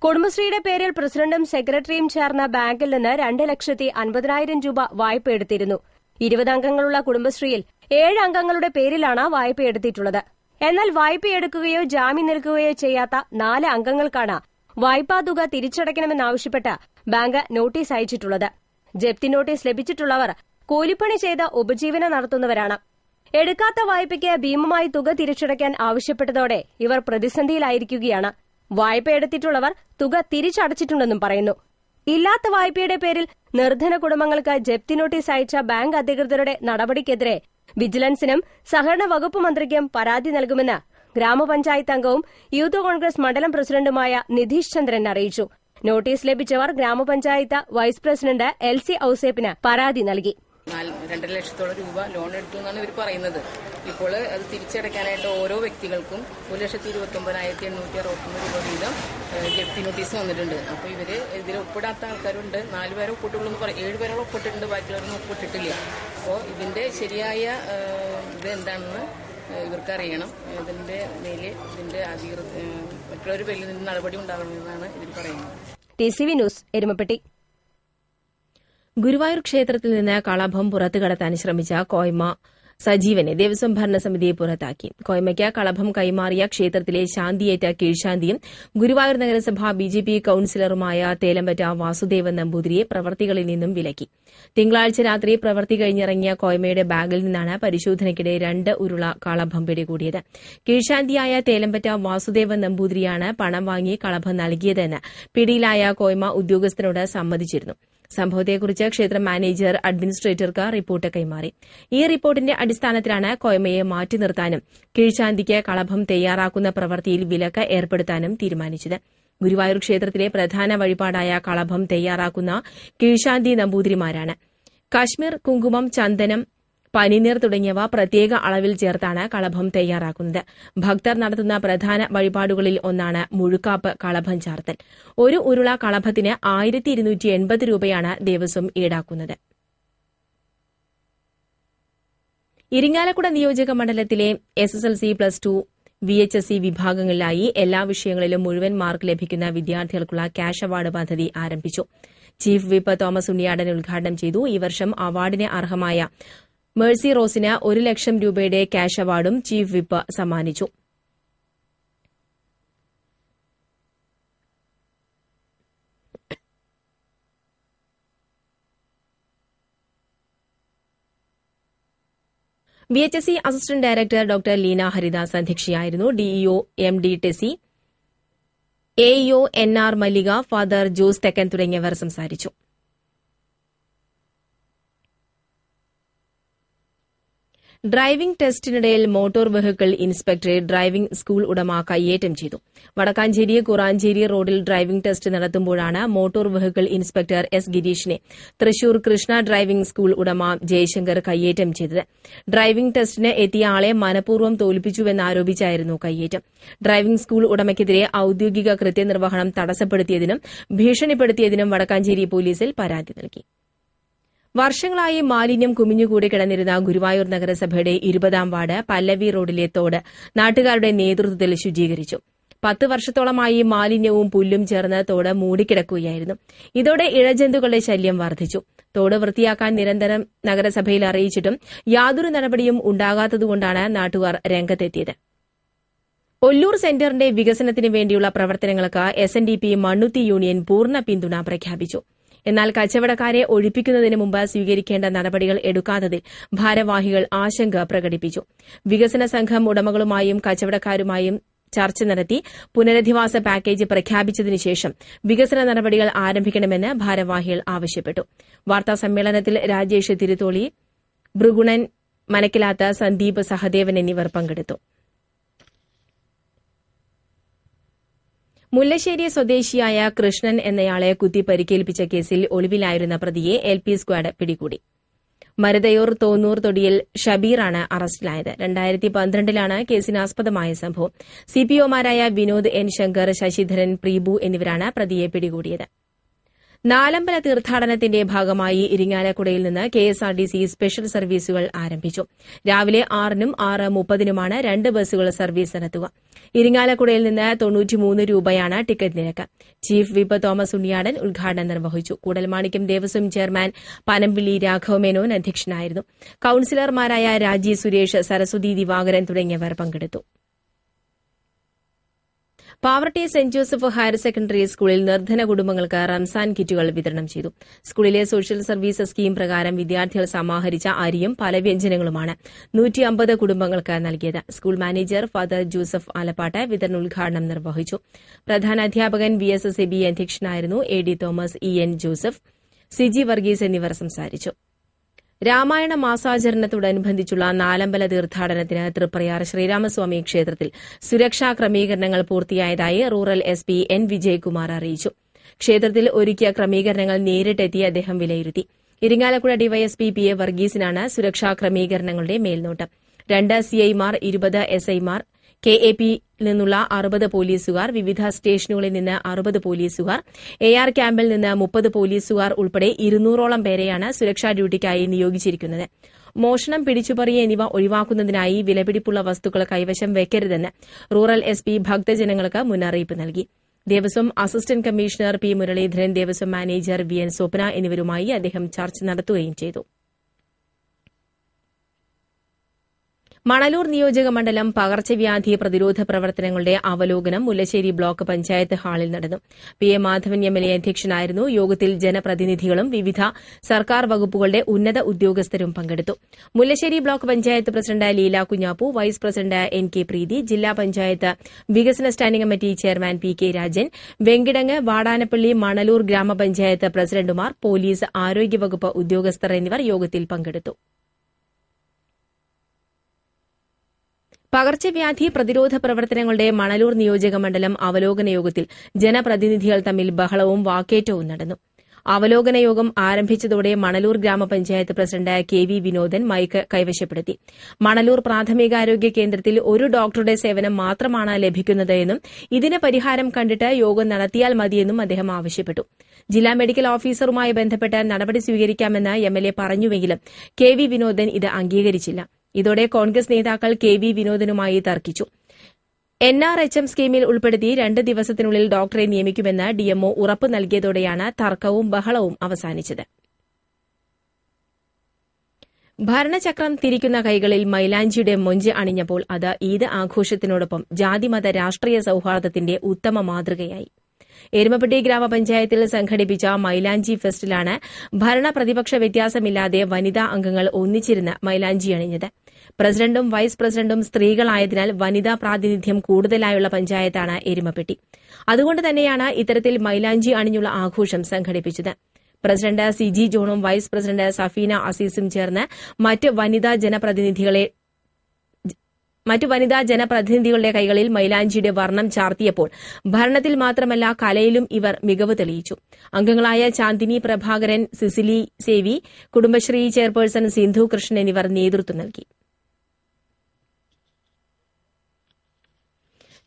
കുടുംബശ്രീയുടെ പേരിൽ പ്രസിഡന്റും സെക്രട്ടറിയും ചേർന്ന ബാങ്കിൽ നിന്ന് രണ്ട് ലക്ഷത്തി അൻപതിനായിരം രൂപ വായ്പ എടുത്തിരുന്നു ഇരുപതംഗങ്ങളുള്ള കുടുംബശ്രീയിൽ ഏഴ് അംഗങ്ങളുടെ പേരിലാണ് എടുത്തിട്ടുള്ളത് എന്നാൽ എടുക്കുകയോ ജാമ്യം നൽകുകയോ ചെയ്യാത്ത നാല് അംഗങ്ങൾക്കാണ് വായ്പാ തുക തിരിച്ചടയ്ക്കണമെന്നാവശ്യപ്പെട്ട് ബാങ്ക് നോട്ടീസ് അയച്ചിട്ടുള്ളത് ജപ്തി നോട്ടീസ് ലഭിച്ചിട്ടുള്ളവർ കൂലിപ്പണി ചെയ്ത് ഉപജീവനം നടത്തുന്നവരാണ് എടുക്കാത്ത വായ്പയ്ക്ക് ഭീമമായി തുക തിരിച്ചടയ്ക്കാൻ ആവശ്യപ്പെട്ടതോടെ ഇവർ പ്രതിസന്ധിയിലായിരിക്കുകയാണ് വായ്പ എടുത്തിട്ടുള്ളവർ തുക തിരിച്ചടച്ചിട്ടുണ്ടെന്നും പറയുന്നു ഇല്ലാത്ത വായ്പയുടെ പേരിൽ നിർധന കുടുംബങ്ങൾക്ക് ജപ്തി നോട്ടീസ് അയച്ച ബാങ്ക് അധികൃതരുടെ നടപടിക്കെതിരെ വിജിലൻസിനും സഹകരണ വകുപ്പ് മന്ത്രിക്കും പരാതി നൽകുമെന്ന് ഗ്രാമപഞ്ചായത്ത് അംഗവും യൂത്ത് കോൺഗ്രസ് മണ്ഡലം പ്രസിഡന്റുമായ നിതീഷ് ചന്ദ്രൻ അറിയിച്ചു നോട്ടീസ് ലഭിച്ചവർ ഗ്രാമപഞ്ചായത്ത് വൈസ് പ്രസിഡന്റ് എൽ സി ഔസേപ്പിന് പരാതി നൽകി രണ്ടര ലക്ഷത്തോളം രൂപ ലോൺ എടുത്തു എന്നാണ് ഇവർ പറയുന്നത് ഇപ്പോൾ അത് തിരിച്ചടയ്ക്കാനായിട്ട് ഓരോ വ്യക്തികൾക്കും ഒരു ലക്ഷത്തി ഇരുപത്തി ഒമ്പതിനായിരത്തി എണ്ണൂറ്റി അറുപത്തൊന്ന് രൂപ വീതം ജപ്തി നോട്ടീസ് വന്നിട്ടുണ്ട് അപ്പോൾ ഇവർ ഇതിൽ ഒപ്പിടാത്ത ആൾക്കാരുണ്ട് നാല് ഒപ്പിട്ടുള്ളൂ എന്ന് പറയും ഏഴ് ഒപ്പിട്ടിട്ടുണ്ട് ബാക്കിയുള്ളവരൊന്നും ഒപ്പിട്ടിട്ടില്ല അപ്പോൾ ഇതിൻ്റെ ശരിയായ ഇത് എന്താണെന്ന് ഇതിന്റെ മേലെ ഇതിന്റെ അധികൃത മറ്റുള്ളവർ പേരിൽ നിന്ന് നടപടി ഉണ്ടാകണമെന്നാണ് ഇതിൽ പറയുന്നത് T C V news Erumapetty Guruvayur ക്ഷേത്രത്തിൽ നിന്ന് കളഭം പുറത്തു കടത്താൻ ശ്രമിച്ച കോയ്മ സജീവനെ ദേവസ്വം ഭരണസമിതിയെ പുറത്താക്കി കോയ്മയ്ക്ക് കളഭം കൈമാറിയ ക്ഷേത്രത്തിലെ ശാന്തിയേറ്റ കീഴ്ശാന്തിയും ഗുരുവായൂർ നഗരസഭ ബി ജെ പി കൌൺസിലറുമായ തേലമ്പറ്റ വാസുദേവൻ നമ്പൂതിരിയെ പ്രവർത്തികളിൽ നിന്നും വിലക്കി തിങ്കളാഴ്ച രാത്രി പ്രവർത്തി കഴിഞ്ഞിറങ്ങിയ കോയ്മയുടെ ബാഗിൽ നിന്നാണ് പരിശോധനയ്ക്കിടെ രണ്ട് ഉരുള കളഭം പിടികൂടിയത് കീഴ്ശാന്തിയായ തേലമ്പറ്റ വാസുദേവൻ നമ്പൂതിരിയാണ് പണം വാങ്ങി കളഭം നൽകിയതെന്ന് പിടിയിലായ കോയ്മ ഉദ്യോഗസ്ഥനോട് സമ്മതിച്ചിരുന്നു സംഭവത്തെക്കുറിച്ച് ക്ഷേത്ര മാനേജർ അഡ്മിനിസ്ട്രേറ്റർക്ക് റിപ്പോർട്ട് കൈമാറി ഈ റിപ്പോർട്ടിന്റെ അടിസ്ഥാനത്തിലാണ് കോയ്മയെ മാറ്റി നിർത്താനും കീഴ്ശാന്തിക്ക് കളഭം തയ്യാറാക്കുന്ന പ്രവൃത്തിയിൽ വിലക്ക് ഏർപ്പെടുത്താനും തീരുമാനിച്ചത് ഗുരുവായൂർ ക്ഷേത്രത്തിലെ പ്രധാന വഴിപാടായ കളഭം തയ്യാറാക്കുന്ന കീഴ്ശാന്തി നമ്പൂതിരിമാരാണ് കശ്മീർ കുങ്കുമം ചന്ദനം പനിനീർ തുടങ്ങിയവ പ്രത്യേക അളവിൽ ചേർത്താണ് കളഭം തയ്യാറാക്കുന്നത് ഭക്തർ നടത്തുന്ന പ്രധാന വഴിപാടുകളിൽ ഒന്നാണ് മുഴുക്കാപ്പ് കളഭം ചാർത്തൽ ഒരു ഉരുള കളഭത്തിന് ആയിരത്തി രൂപയാണ് ദേവസ്വം ഈടാക്കുന്നത് ഇരിങ്ങാലക്കുട നിയോജക മണ്ഡലത്തിലെ S S L C plus two V H S C വിഭാഗങ്ങളിലായി എല്ലാ വിഷയങ്ങളിലും മുഴുവൻ മാർക്ക് ലഭിക്കുന്ന വിദ്യാർത്ഥികൾക്കുള്ള ക്യാഷ് അവാർഡ് പദ്ധതി ആരംഭിച്ചു ചീഫ് വിപ്പ് തോമസ് ഉണ്ണിയാടൻ ഉദ്ഘാടനം ചെയ്തു ഈ വർഷം അവാർഡിന് അർഹമായ മേഴ്സി റോസിന് ഒരു ലക്ഷം രൂപയുടെ ക്യാഷ് അവാർഡും ചീഫ് വിപ്പ് സമ്മാനിച്ചു B H S C assistant director doctor Leena Haridas അധ്യക്ഷയായിരുന്നു DEO M D Tessy AEO N R Mallika father Jose Thekkan തുടങ്ങിയവർ സംസാരിച്ചു ഡ്രൈവിംഗ് ടെസ്റ്റിനിടയിൽ മോട്ടോർ വെഹിക്കിൾ ഇൻസ്പെക്ടറെ ഡ്രൈവിംഗ് സ്കൂൾ ഉടമ കയ്യേറ്റം ചെയ്തു വടക്കാഞ്ചേരി കുറാഞ്ചേരി റോഡിൽ ഡ്രൈവിംഗ് ടെസ്റ്റ് നടത്തുമ്പോഴാണ് മോട്ടോർ വെഹിക്കിൾ ഇൻസ്പെക്ടർ എസ് ഗിരീഷിനെ തൃശൂർ കൃഷ്ണ ഡ്രൈവിംഗ് സ്കൂൾ ഉടമ ജയശങ്കർ കയ്യേറ്റം ചെയ്തത് ഡ്രൈവിംഗ് ടെസ്റ്റിന് എത്തിയ ആളെ മനഃപൂർവ്വം തോൽപ്പിച്ചുവെന്നാരോപിച്ചായിരുന്നു കയ്യേറ്റം ഡ്രൈവിംഗ് സ്കൂൾ ഉടമയ്ക്കെതിരെ ഔദ്യോഗിക കൃത്യനിർവഹണം തടസ്സപ്പെടുത്തിയതിനും ഭീഷണിപ്പെടുത്തിയതിനും വടക്കാഞ്ചേരി പോലീസിൽ പരാതി നൽകി വർഷങ്ങളായി മാലിന്യം കുമിഞ്ഞുകൂടി കിടന്നിരുന്ന ഗുരുവായൂർ നഗരസഭയുടെ ഇരുപതാം വാർഡ് പല്ലവി റോഡിലെ തോട് നാട്ടുകാരുടെ നേതൃത്വത്തിൽ ശുചീകരിച്ചു പത്ത് വർഷത്തോളമായി മാലിന്യവും പുല്ലും ചേർന്ന് തോട് മൂടിക്കിടക്കുകയായിരുന്നു ഇതോടെ ഇഴജന്തുക്കളുടെ ശല്യം വർദ്ധിച്ചു തോട് വൃത്തിയാക്കാൻ നിരന്തരം നഗരസഭയിൽ അറിയിച്ചിട്ടും യാതൊരു നടപടിയും ഉണ്ടാകാത്തതുകൊണ്ടാണ് നാട്ടുകാർ രംഗത്തെത്തിയത് ഒല്ലൂർ സെന്ററിന്റെ വികസനത്തിന് വേണ്ടിയുള്ള പ്രവർത്തനങ്ങൾക്ക് S N D P Mannuthy union പൂർണ്ണ പിന്തുണ പ്രഖ്യാപിച്ചു എന്നാൽ കച്ചവടക്കാരെ ഒഴിപ്പിക്കുന്നതിന് മുമ്പ് സ്വീകരിക്കേണ്ട നടപടികൾ എടുക്കാത്തതിൽ ഭാരവാഹികൾ ആശങ്ക പ്രകടിപ്പിച്ചു വികസന സംഘം ഉടമകളുമായും കച്ചവടക്കാരുമായും ചർച്ച നടത്തി പുനരധിവാസ പാക്കേജ് പ്രഖ്യാപിച്ചതിനു ശേഷം വികസന നടപടികൾ ആരംഭിക്കണമെന്ന് ഭാരവാഹികൾ ആവശ്യപ്പെട്ടു വാർത്താ സമ്മേളനത്തിൽ രാജേഷ് തിരുത്തോളി ഭൃഗുണൻ മനക്കിലാത്ത സന്ദീപ് സഹദേവൻ എന്നിവർ പങ്കെടുത്തു മുല്ലശ്ശേരി സ്വദേശിയായ കൃഷ്ണൻ എന്നയാളെ കുത്തി പരിക്കേൽപ്പിച്ച കേസിൽ ഒളിവിലായിരുന്ന പ്രതിയെ എൽ പി സ്ക്വാഡ് പിടികൂടി മരുതയൂർ തോന്നൂർ തൊടിയിൽ ഷബീറാണ് അറസ്റ്റിലായത് രണ്ടായിരത്തി പന്ത്രണ്ടിലാണ് കേസിനാസ്പദമായ സംഭവം സിപിഒമാരായ വിനോദ് എൻ ശങ്കർ ശശിധരൻ പ്രീബു എന്നിവരാണ് പ്രതിയെ പിടികൂടിയത് നാലമ്പല തീർത്ഥാടനത്തിന്റെ ഭാഗമായി ഇരിങ്ങാലക്കുടയിൽ നിന്ന് കെഎസ്ആർടിസി സ്പെഷ്യൽ സർവീസുകൾ ആരംഭിച്ചു രാവിലെ ആറിനും ആറ് മുപ്പതിനുമാണ് രണ്ട് ബസ്സുകൾ സർവീസ് നടത്തുക ഇരിങ്ങാലക്കുടയിൽ നിന്ന് തൊണ്ണൂറ്റിമൂന്ന് രൂപയാണ് ടിക്കറ്റ് നിരക്ക് ചീഫ് വിപ തോമസ് ഉണ്ണിയാടൻ ഉദ്ഘാടനം നിർവഹിച്ചു കൂടൽമാണിക്യം ദേവസ്വം ചെയർമാൻ പനമ്പിള്ളി രാഘവമേനോൻ അധ്യക്ഷനായിരുന്നു കൌൺസിലർമാരായ രാജീവ് സുരേഷ് സരസ്വതി ദിവാകരൻ തുടങ്ങിയവർ പങ്കെടുത്തു poverty saint Joseph higher secondary സ്കൂളിൽ നിർധന കുടുംബങ്ങൾക്ക് റംസാൻ കിറ്റുകൾ വിതരണം ചെയ്തു സ്കൂളിലെ സോഷ്യൽ സർവീസ് സ്കീം പ്രകാരം വിദ്യാർത്ഥികൾ സമാഹരിച്ച അരിയും പല വ്യഞ്ജനങ്ങളുമാണ് കുടുംബങ്ങൾക്ക് നൽകിയത് school manager father Joseph Alappatt വിതരണ ഉദ്ഘാടനം നിർവഹിച്ചു പ്രധാനാധ്യാപകൻ V S S A B അധ്യക്ഷനായിരുന്നു A D Thomas E N Joseph Siji Varghese എന്നിവർ സംസാരിച്ചു രാമായണ മാസാചരണത്തോടനുബന്ധിച്ചുള്ള നാലമ്പല തീർത്ഥാടനത്തിന് തൃപ്രയാർ ശ്രീരാമസ്വാമി ക്ഷേത്രത്തിൽ സുരക്ഷാ ക്രമീകരണങ്ങൾ പൂർത്തിയായതായി rural S P N Vijayakumar അറിയിച്ചു ക്ഷേത്രത്തിൽ ഒരുക്കിയ ക്രമീകരണങ്ങൾ നേരിട്ടെത്തി അദ്ദേഹം വിലയിരുത്തി ഇരിങ്ങാലക്കുട ഡിവൈഎസ്പി പി എ വർഗീസിനാണ് സുരക്ഷാ ക്രമീകരണങ്ങളുടെ മേൽനോട്ടം രണ്ട് സിഐമാർ ഇരുപത് എസ്ഐമാർ കെ എ പി നിന്നുള്ള അറുപത് പോലീസുകാർ വിവിധ സ്റ്റേഷനുകളിൽ നിന്ന് അറുപത് പോലീസുകാർ എ ആർ ക്യാമ്പിൽ നിന്ന് മുപ്പത് പോലീസുകാർ ഉൾപ്പെടെ ഇരുന്നൂറോളം പേരെയാണ് സുരക്ഷാ ഡ്യൂട്ടിക്കായി നിയോഗിച്ചിരിക്കുന്നത് മോഷണം പിടിച്ചുപറി എന്നിവ ഒഴിവാക്കുന്നതിനായി വിലപിടിപ്പുള്ള വസ്തുക്കൾ കൈവശം വയ്ക്കരുതെന്ന് റൂറൽ എസ് പി ഭക്തജനങ്ങൾക്ക് മുന്നറിയിപ്പ് നൽകി Devaswom assistant commissioner P Muraleedharan Devaswom manager V N Swapna എന്നിവരുമായി അദ്ദേഹം ചർച്ച നടത്തുകയും ചെയ്തു മണലൂർ നിയോജക മണ്ഡലം പകർച്ചവ്യാധി പ്രതിരോധ പ്രവർത്തനങ്ങളുടെ അവലോകനം മുല്ലശ്ശേരി ബ്ലോക്ക് പഞ്ചായത്ത് ഹാളിൽ നടന്നു P A Madhavan M L A അധ്യക്ഷനായിരുന്നു യോഗത്തിൽ ജനപ്രതിനിധികളും വിവിധ സർക്കാർ വകുപ്പുകളുടെ ഉന്നത ഉദ്യോഗസ്ഥരും പങ്കെടുത്തു Mullassery block panchayat president Leela Kunjappu vice president N K Preethi ജില്ലാ പഞ്ചായത്ത് വികസന standing committee chairman P K Rajan Venkitangu Vadanappally Manalur ഗ്രാമപഞ്ചായത്ത് പ്രസിഡന്റുമാർ പോലീസ് ആരോഗ്യവകുപ്പ് ഉദ്യോഗസ്ഥർ എന്നിവർ യോഗത്തിൽ പങ്കെടുത്തു പകർച്ചവ്യാധി പ്രതിരോധ പ്രവർത്തനങ്ങളുടെ മണലൂർ നിയോജക മണ്ഡലം അവലോകന യോഗത്തിൽ ജനപ്രതിനിധികൾ തമ്മിൽ ബഹളവും വാക്കേറ്റവും നടന്നു അവലോകന യോഗം ആരംഭിച്ചതോടെ മണലൂർ ഗ്രാമപഞ്ചായത്ത് president K V Vinodan mike കൈവശപ്പെടുത്തി മണലൂർ പ്രാഥമികാരോഗ്യ കേന്ദ്രത്തിൽ ഒരു ഡോക്ടറുടെ സേവനം മാത്രമാണ് ലഭിക്കുന്നതെന്നും ഇതിന് പരിഹാരം കണ്ടിട്ട് യോഗം നടത്തിയാൽ മതിയെന്നും അദ്ദേഹം ആവശ്യപ്പെട്ടു ജില്ലാ മെഡിക്കൽ ഓഫീസറുമായി ബന്ധപ്പെട്ട് നടപടി സ്വീകരിക്കാമെന്ന് എം എൽ എ പറഞ്ഞുവെങ്കിലും കെ വി വിനോദൻ ഇത് അംഗീകരിച്ചില്ല ഇതോടെ കോൺഗ്രസ് നേതാക്കൾ കെ വി വിനോദനുമായി തർക്കിച്ചു എൻ ആർ എച്ച് എം സ്കീമിൽ ഉൾപ്പെടുത്തി രണ്ട് ദിവസത്തിനുള്ളിൽ ഡോക്ടറെ നിയമിക്കുമെന്ന് ഡിഎംഒ ഉറപ്പ് നൽകിയതോടെയാണ് തർക്കവും ബഹളവും അവസാനിച്ചത് ഭരണചക്രം തിരിക്കുന്ന കൈകളിൽ മൈലാഞ്ചിയുടെ മൊഞ്ച് അണിഞ്ഞപ്പോൾ അത് ഈദ് ആഘോഷത്തിനോടൊപ്പം ജാതിമത രാഷ്ട്രീയ സൌഹാർദ്ദത്തിന്റെ ഉത്തമ മാതൃകയായി എരുമപ്പെട്ടി ഗ്രാമപഞ്ചായത്തിൽ സംഘടിപ്പിച്ച മൈലാഞ്ചി ഫെസ്റ്റിലാണ് ഭരണ പ്രതിപക്ഷ വ്യത്യാസമില്ലാതെ വനിതാ അംഗങ്ങൾ ഒന്നിച്ചിരുന്ന് മൈലാഞ്ചി അണിഞ്ഞത് പ്രസിഡന്റും വൈസ് പ്രസിഡന്റും സ്ത്രീകളായതിനാൽ വനിതാ പ്രാതിനിധ്യം കൂടുതലായുള്ള പഞ്ചായത്താണ് എരുമപ്പെട്ടി അതുകൊണ്ട് തന്നെയാണ് ഇത്തരത്തിൽ മൈലാഞ്ചി അണിഞ്ഞുള്ള ആഘോഷം സംഘടിപ്പിച്ചത് പ്രസിഡന്റ് സി ജി ജോണും വൈസ് പ്രസിഡന്റ് സഫീന അസീസും ചേർന്ന് മറ്റ് വനിതാ ജനപ്രതിനിധികളെ മറ്റു വനിതാ ജനപ്രതിനിധികളുടെ കൈകളിൽ മൈലാഞ്ചിയുടെ വർണ്ണം ചാർത്തിയപ്പോൾ ഭരണത്തിൽ മാത്രമല്ല കലയിലും ഇവർ മികവ് തെളിയിച്ചു അംഗങ്ങളായ ചാന്ദിനി പ്രഭാകരൻ സിസിലി സേവി കുടുംബശ്രീ ചെയർപേഴ്സൺ സിന്ധു കൃഷ്ണൻ എന്നിവർ നേതൃത്വം നൽകി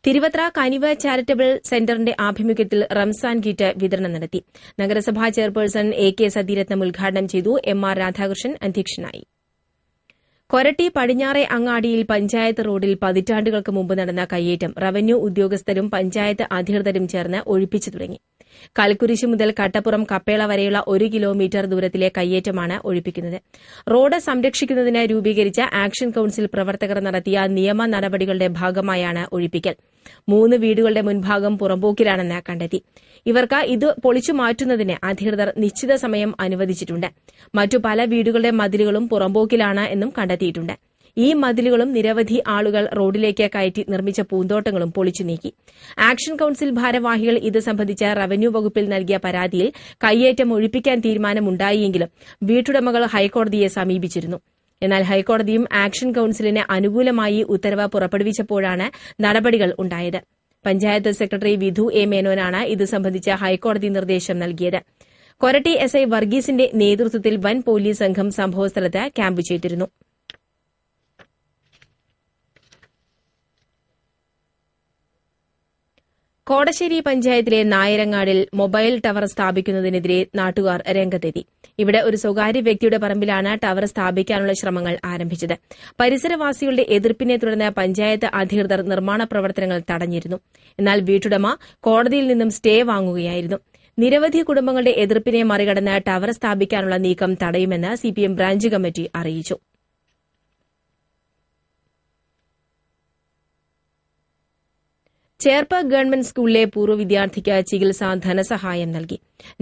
തിരുവത്ര കനിവ ചാരിറ്റബിൾ സെന്ററിന്റെ ആഭിമുഖ്യത്തിൽ റംസാൻ കിറ്റ് വിതരണം നടത്തി നഗരസഭാ ചെയർപേഴ്സൺ എ കെ സതീരത്നം ഉദ്ഘാടനം ചെയ്തു എം ആർ രാധാകൃഷ്ണൻ അധ്യക്ഷനായി കൊരട്ടി പടിഞ്ഞാറെ അങ്ങാടിയിൽ പഞ്ചായത്ത് റോഡിൽ പതിറ്റാണ്ടുകൾക്ക് മുമ്പ് നടന്ന കയ്യേറ്റം റവന്യൂ ഉദ്യോഗസ്ഥരും പഞ്ചായത്ത് അധികൃതരും ചേർന്ന് ഒഴിപ്പിച്ചു തുടങ്ങി കൽക്കുരിശ് മുതൽ കട്ടപ്പുറം കപ്പേള വരെയുള്ള ഒരു കിലോമീറ്റർ ദൂരത്തിലെ കയ്യേറ്റമാണ് ഒഴിപ്പിക്കുന്നത് റോഡ് സംരക്ഷിക്കുന്നതിന് രൂപീകരിച്ച ആക്ഷൻ കൌൺസിൽ പ്രവർത്തകർ നടത്തിയ നിയമ നടപടികളുടെ ഭാഗമായാണ് ഒഴിപ്പിക്കൽ മൂന്ന് വീടുകളുടെ മുൻഭാഗം പുറമ്പോക്കിലാണെന്ന് കണ്ടെത്തി ഇവർക്ക് ഇത് പൊളിച്ചു മാറ്റുന്നതിന് അധികൃതർ നിശ്ചിത സമയം അനുവദിച്ചിട്ടുണ്ട് മറ്റു പല വീടുകളുടെ മതിലുകളും പുറമ്പോക്കിലാണ് എന്നും കണ്ടെത്തിയിട്ടുണ്ട് ഈ മതിലുകളും നിരവധി ആളുകൾ റോഡിലേക്ക് കയറ്റി നിർമ്മിച്ച പൂന്തോട്ടങ്ങളും പൊളിച്ചു നീക്കി ആക്ഷൻ കൌൺസിൽ ഭാരവാഹികൾ ഇത് സംബന്ധിച്ച റവന്യൂ വകുപ്പിൽ നൽകിയ പരാതിയിൽ കയ്യേറ്റം ഒഴിപ്പിക്കാൻ തീരുമാനമുണ്ടായിയെങ്കിലും വീട്ടുടമകൾ ഹൈക്കോടതിയെ സമീപിച്ചിരുന്നു എന്നാൽ ഹൈക്കോടതിയും ആക്ഷൻ കൌൺസിലിന് അനുകൂലമായി ഉത്തരവ് പുറപ്പെടുവിച്ചപ്പോഴാണ് നടപടികൾ ഉണ്ടായത് പഞ്ചായത്ത് സെക്രട്ടറി വിധു എ മേനോനാണ് ഇത് സംബന്ധിച്ച ഹൈക്കോടതി നിർദ്ദേശം നൽകിയത് കൊരട്ടി എസ് ഐ വർഗീസിന്റെ നേതൃത്വത്തിൽ വൻ പോലീസ് സംഘം സംഭവസ്ഥലത്ത് ക്യാമ്പ് ചെയ്തിരുന്നു കോടശ്ശേരി പഞ്ചായത്തിലെ നായരങ്ങാടിൽ മൊബൈൽ ടവർ സ്ഥാപിക്കുന്നതിനെതിരെ നാട്ടുകാർ രംഗത്തെത്തി ഇവിടെ ഒരു സ്വകാര്യ വ്യക്തിയുടെ പറമ്പിലാണ് ടവർ സ്ഥാപിക്കാനുള്ള ശ്രമങ്ങൾ ആരംഭിച്ചത് പരിസരവാസികളുടെ എതിർപ്പിനെ തുടർന്ന് പഞ്ചായത്ത് അധികൃതർ നിർമ്മാണ പ്രവർത്തനങ്ങൾ തടഞ്ഞിരുന്നു എന്നാൽ വീട്ടുടമ കോടതിയിൽ നിന്നും സ്റ്റേ വാങ്ങുകയായിരുന്നു നിരവധി കുടുംബങ്ങളുടെ എതിർപ്പിനെ മറികടന്ന് ടവർ സ്ഥാപിക്കാനുള്ള നീക്കം തടയുമെന്ന് സിപിഎം ബ്രാഞ്ച് കമ്മിറ്റി അറിയിച്ചു ചേർപ്പ ഗവൺമെന്റ് സ്കൂളിലെ പൂർവ്വ വിദ്യാർത്ഥിക്ക് ചികിത്സാ ധനസഹായം നൽകി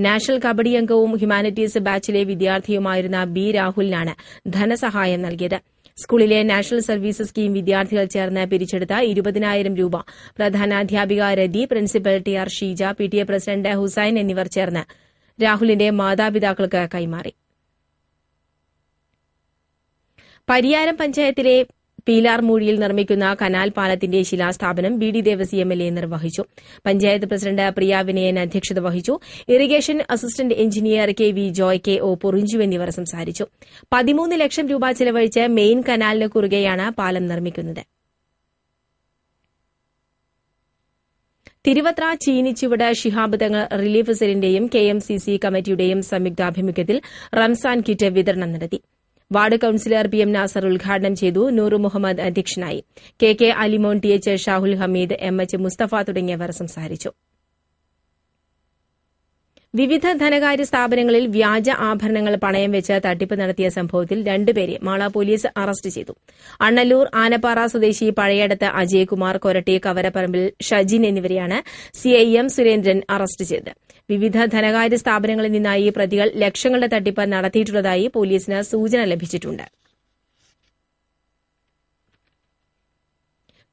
നാഷണൽ കബഡി അംഗവും ഹ്യൂമാനിറ്റീസ് ബാച്ചിലെ വിദ്യാർത്ഥിയുമായിരുന്ന ബി രാഹുലിനാണ് ധനസഹായം നൽകിയത് സ്കൂളിലെ നാഷണൽ സർവീസ് സ്കീം വിദ്യാർത്ഥികൾ ചേർന്ന് പിരിച്ചെടുത്ത ഇരുപതിനായിരം രൂപ പ്രധാനാധ്യാപിക Rathi principal T R Sheeja P T A president Hussain എന്നിവർ ചേർന്ന് രാഹുലിന്റെ മാതാപിതാക്കൾക്ക് കൈമാറി പരിയാരം പഞ്ചായത്തിലെ പീലാർമൂഴിയിൽ നിർമ്മിക്കുന്ന കനാൽ പാലത്തിന്റെ ശിലാസ്ഥാപനം B D Devas M L A നിർവഹിച്ചു പഞ്ചായത്ത് പ്രസിഡന്റ് പ്രിയ വിനയൻ അധ്യക്ഷത വഹിച്ചു irrigation assistant engineer K V Joy K O Porinju എന്നിവർ സംസാരിച്ചു പതിമൂന്ന് ലക്ഷം രൂപ ചെലവഴിച്ച് മെയിൻ കനാലിന് കുറുകെയാണ് പാലം നിർമ്മിക്കുന്നത് തിരുവത്ര ചീനിച്ചുവട് ഷിഹാബ് തങ്ങൾ റിലീഫ് സെല്ലിന്റെയും കെ എം സി സി കമ്മിറ്റിയുടെയും സംയുക്താഭിമുഖ്യത്തിൽ റംസാൻ കിറ്റ് വിതരണം നടത്തി ward councillor P M Nasar ഉദ്ഘാടനം ചെയ്തു നൂറു മുഹമ്മദ് അധ്യക്ഷനായി K K Alimon T H Shahul Hameed M H Musthafa തുടങ്ങിയവർ സംസാരിച്ചു വിവിധ ധനകാര്യ സ്ഥാപനങ്ങളിൽ വ്യാജ ആഭരണങ്ങൾ പണയം വെച്ച് തട്ടിപ്പ് നടത്തിയ സംഭവത്തിൽ രണ്ടുപേരെ മാള പോലീസ് അറസ്റ്റ് ചെയ്തു അണ്ണല്ലൂർ ആനപ്പാറ സ്വദേശി പഴയടത്ത് അജയ്കുമാർ കൊരട്ടി കവരപ്പറമ്പിൽ ഷജിൻ എന്നിവരെയാണ് സിഐഎം സുരേന്ദ്രൻ അറസ്റ്റ് ചെയ്തത് വിവിധ ധനകാര്യ സ്ഥാപനങ്ങളിൽ നിന്നായി പ്രതികൾ ലക്ഷങ്ങളുടെ തട്ടിപ്പ് നടത്തിയിട്ടുള്ളതായി പോലീസിന് സൂചന ലഭിച്ചിട്ടുണ്ട്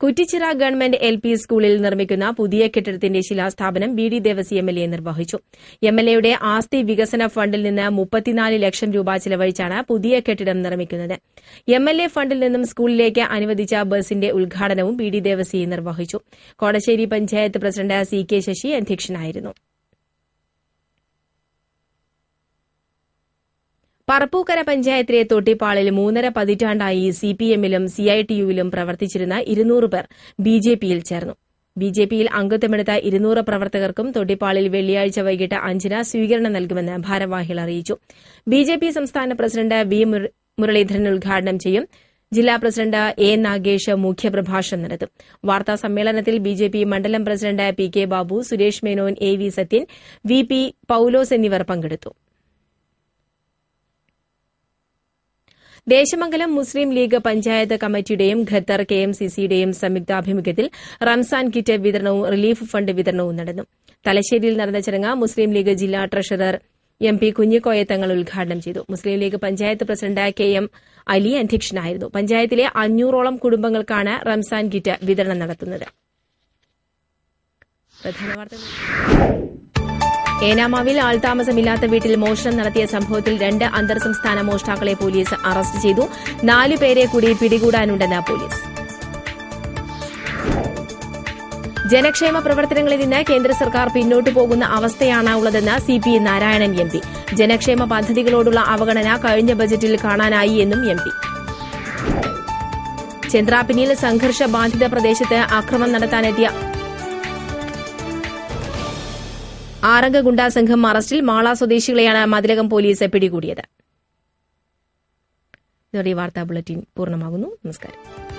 കുറ്റിച്ചിറ ഗവൺമെന്റ് എൽ പി സ്കൂളിൽ നിർമ്മിക്കുന്ന പുതിയ കെട്ടിടത്തിന്റെ ശിലാസ്ഥാപനം B D Devasy M L A നിർവഹിച്ചു എം എൽ എയുടെ ആസ്തി വികസന ഫണ്ടിൽ നിന്ന് മുപ്പത്തിനാല് ലക്ഷം രൂപ ചെലവഴിച്ചാണ് പുതിയ കെട്ടിടം നിർമ്മിക്കുന്നത് എം എൽ എ ഫണ്ടിൽ നിന്നും സ്കൂളിലേക്ക് അനുവദിച്ച ബസിന്റെ ഉദ്ഘാടനവും ബി ഡി ദേവസി നിർവഹിച്ചു Kodassery panchayat president C K Sasi അധ്യക്ഷനായിരുന്നു പറപ്പൂക്കര പഞ്ചായത്തിലെ തൊട്ടിപ്പാളിൽ മൂന്നര പതിറ്റാണ്ടായി സി പി എമ്മിലും സി ഐ ടി യുവിലും പ്രവർത്തിച്ചിരുന്ന ഇരുന്നൂറ് പേർ ബി ജെ പിയിൽ ചേർന്നു ബി ജെ പിയിൽ അംഗത്വമെടുത്ത ഇരുന്നൂറ് പ്രവർത്തകർക്കും തൊട്ടിപ്പാളിൽ വെള്ളിയാഴ്ച വൈകിട്ട് അഞ്ചിന് സ്വീകരണം നൽകുമെന്ന് ഭാരവാഹികൾ അറിയിച്ചു ബി ജെ പി സംസ്ഥാന പ്രസിഡന്റ് വി മുരളീധരൻ ഉദ്ഘാടനം ചെയ്യും ജില്ലാ പ്രസിഡന്റ് എ നാഗേഷ് മുഖ്യപ്രഭാഷണം നടത്തും വാർത്താ സമ്മേളനത്തിൽ ബി ജെ പി മണ്ഡലം president P K Babu Suresh Menon A V Sathyan V P Paulose എന്നിവർ പങ്കെടുത്തു ദേശമംഗലം മുസ്ലിം ലീഗ് പഞ്ചായത്ത് കമ്മിറ്റിയുടെയും ഖത്തർ കെ എം സി സിയുടെയും സംയുക്താഭിമുഖ്യത്തിൽ റംസാൻ കിറ്റ് വിതരണവും റിലീഫ് ഫണ്ട് വിതരണവും നടന്നു തലശ്ശേരിയിൽ നടന്ന ചടങ്ങ് മുസ്ലിം ലീഗ് ജില്ലാ treasurer M P Kunhikoya Thangal ഉദ്ഘാടനം ചെയ്തു Muslim League panchayat president K M Ali അധ്യക്ഷനായിരുന്നു പഞ്ചായത്തിലെ അഞ്ഞൂറോളം കുടുംബങ്ങൾക്കാണ് റംസാൻ കിറ്റ് വിതരണം നടത്തുന്നത് ഏനാമാവിൽ ആൾതാമസമില്ലാത്ത വീട്ടിൽ മോഷണം നടത്തിയ സംഭവത്തിൽ രണ്ട് അന്തർ സംസ്ഥാന മോഷ്ടാക്കളെ പോലീസ് അറസ്റ്റ് ചെയ്തു നാലു പേരെ കൂടി പിടികൂടാനുണ്ടെന്ന് പോലീസ് ജനക്ഷേമ പ്രവർത്തനങ്ങളിൽ നിന്ന് കേന്ദ്ര സർക്കാർ പിന്നോട്ടു പോകുന്ന അവസ്ഥയാണ് ഉള്ളതെന്ന് C P Narayanan M P ജനക്ഷേമ പദ്ധതികളോടുള്ള അവഗണന കഴിഞ്ഞ ബജറ്റിൽ കാണാനായി എന്നും എം പി ചന്ദ്രാപിനിയിൽ സംഘർഷ ബാധിത പ്രദേശത്ത് അക്രമം നടത്താനെത്തിയ ആറംഗ ഗുണ്ടാ സംഘം അറസ്റ്റിൽ മാള സ്വദേശികളെയാണ് മതിലകം പോലീസ് പിടികൂടിയത് ഇതോടെ വാർത്താ ബുള്ളറ്റിൻ പൂർണ്ണമാകുന്നു നമസ്കാരം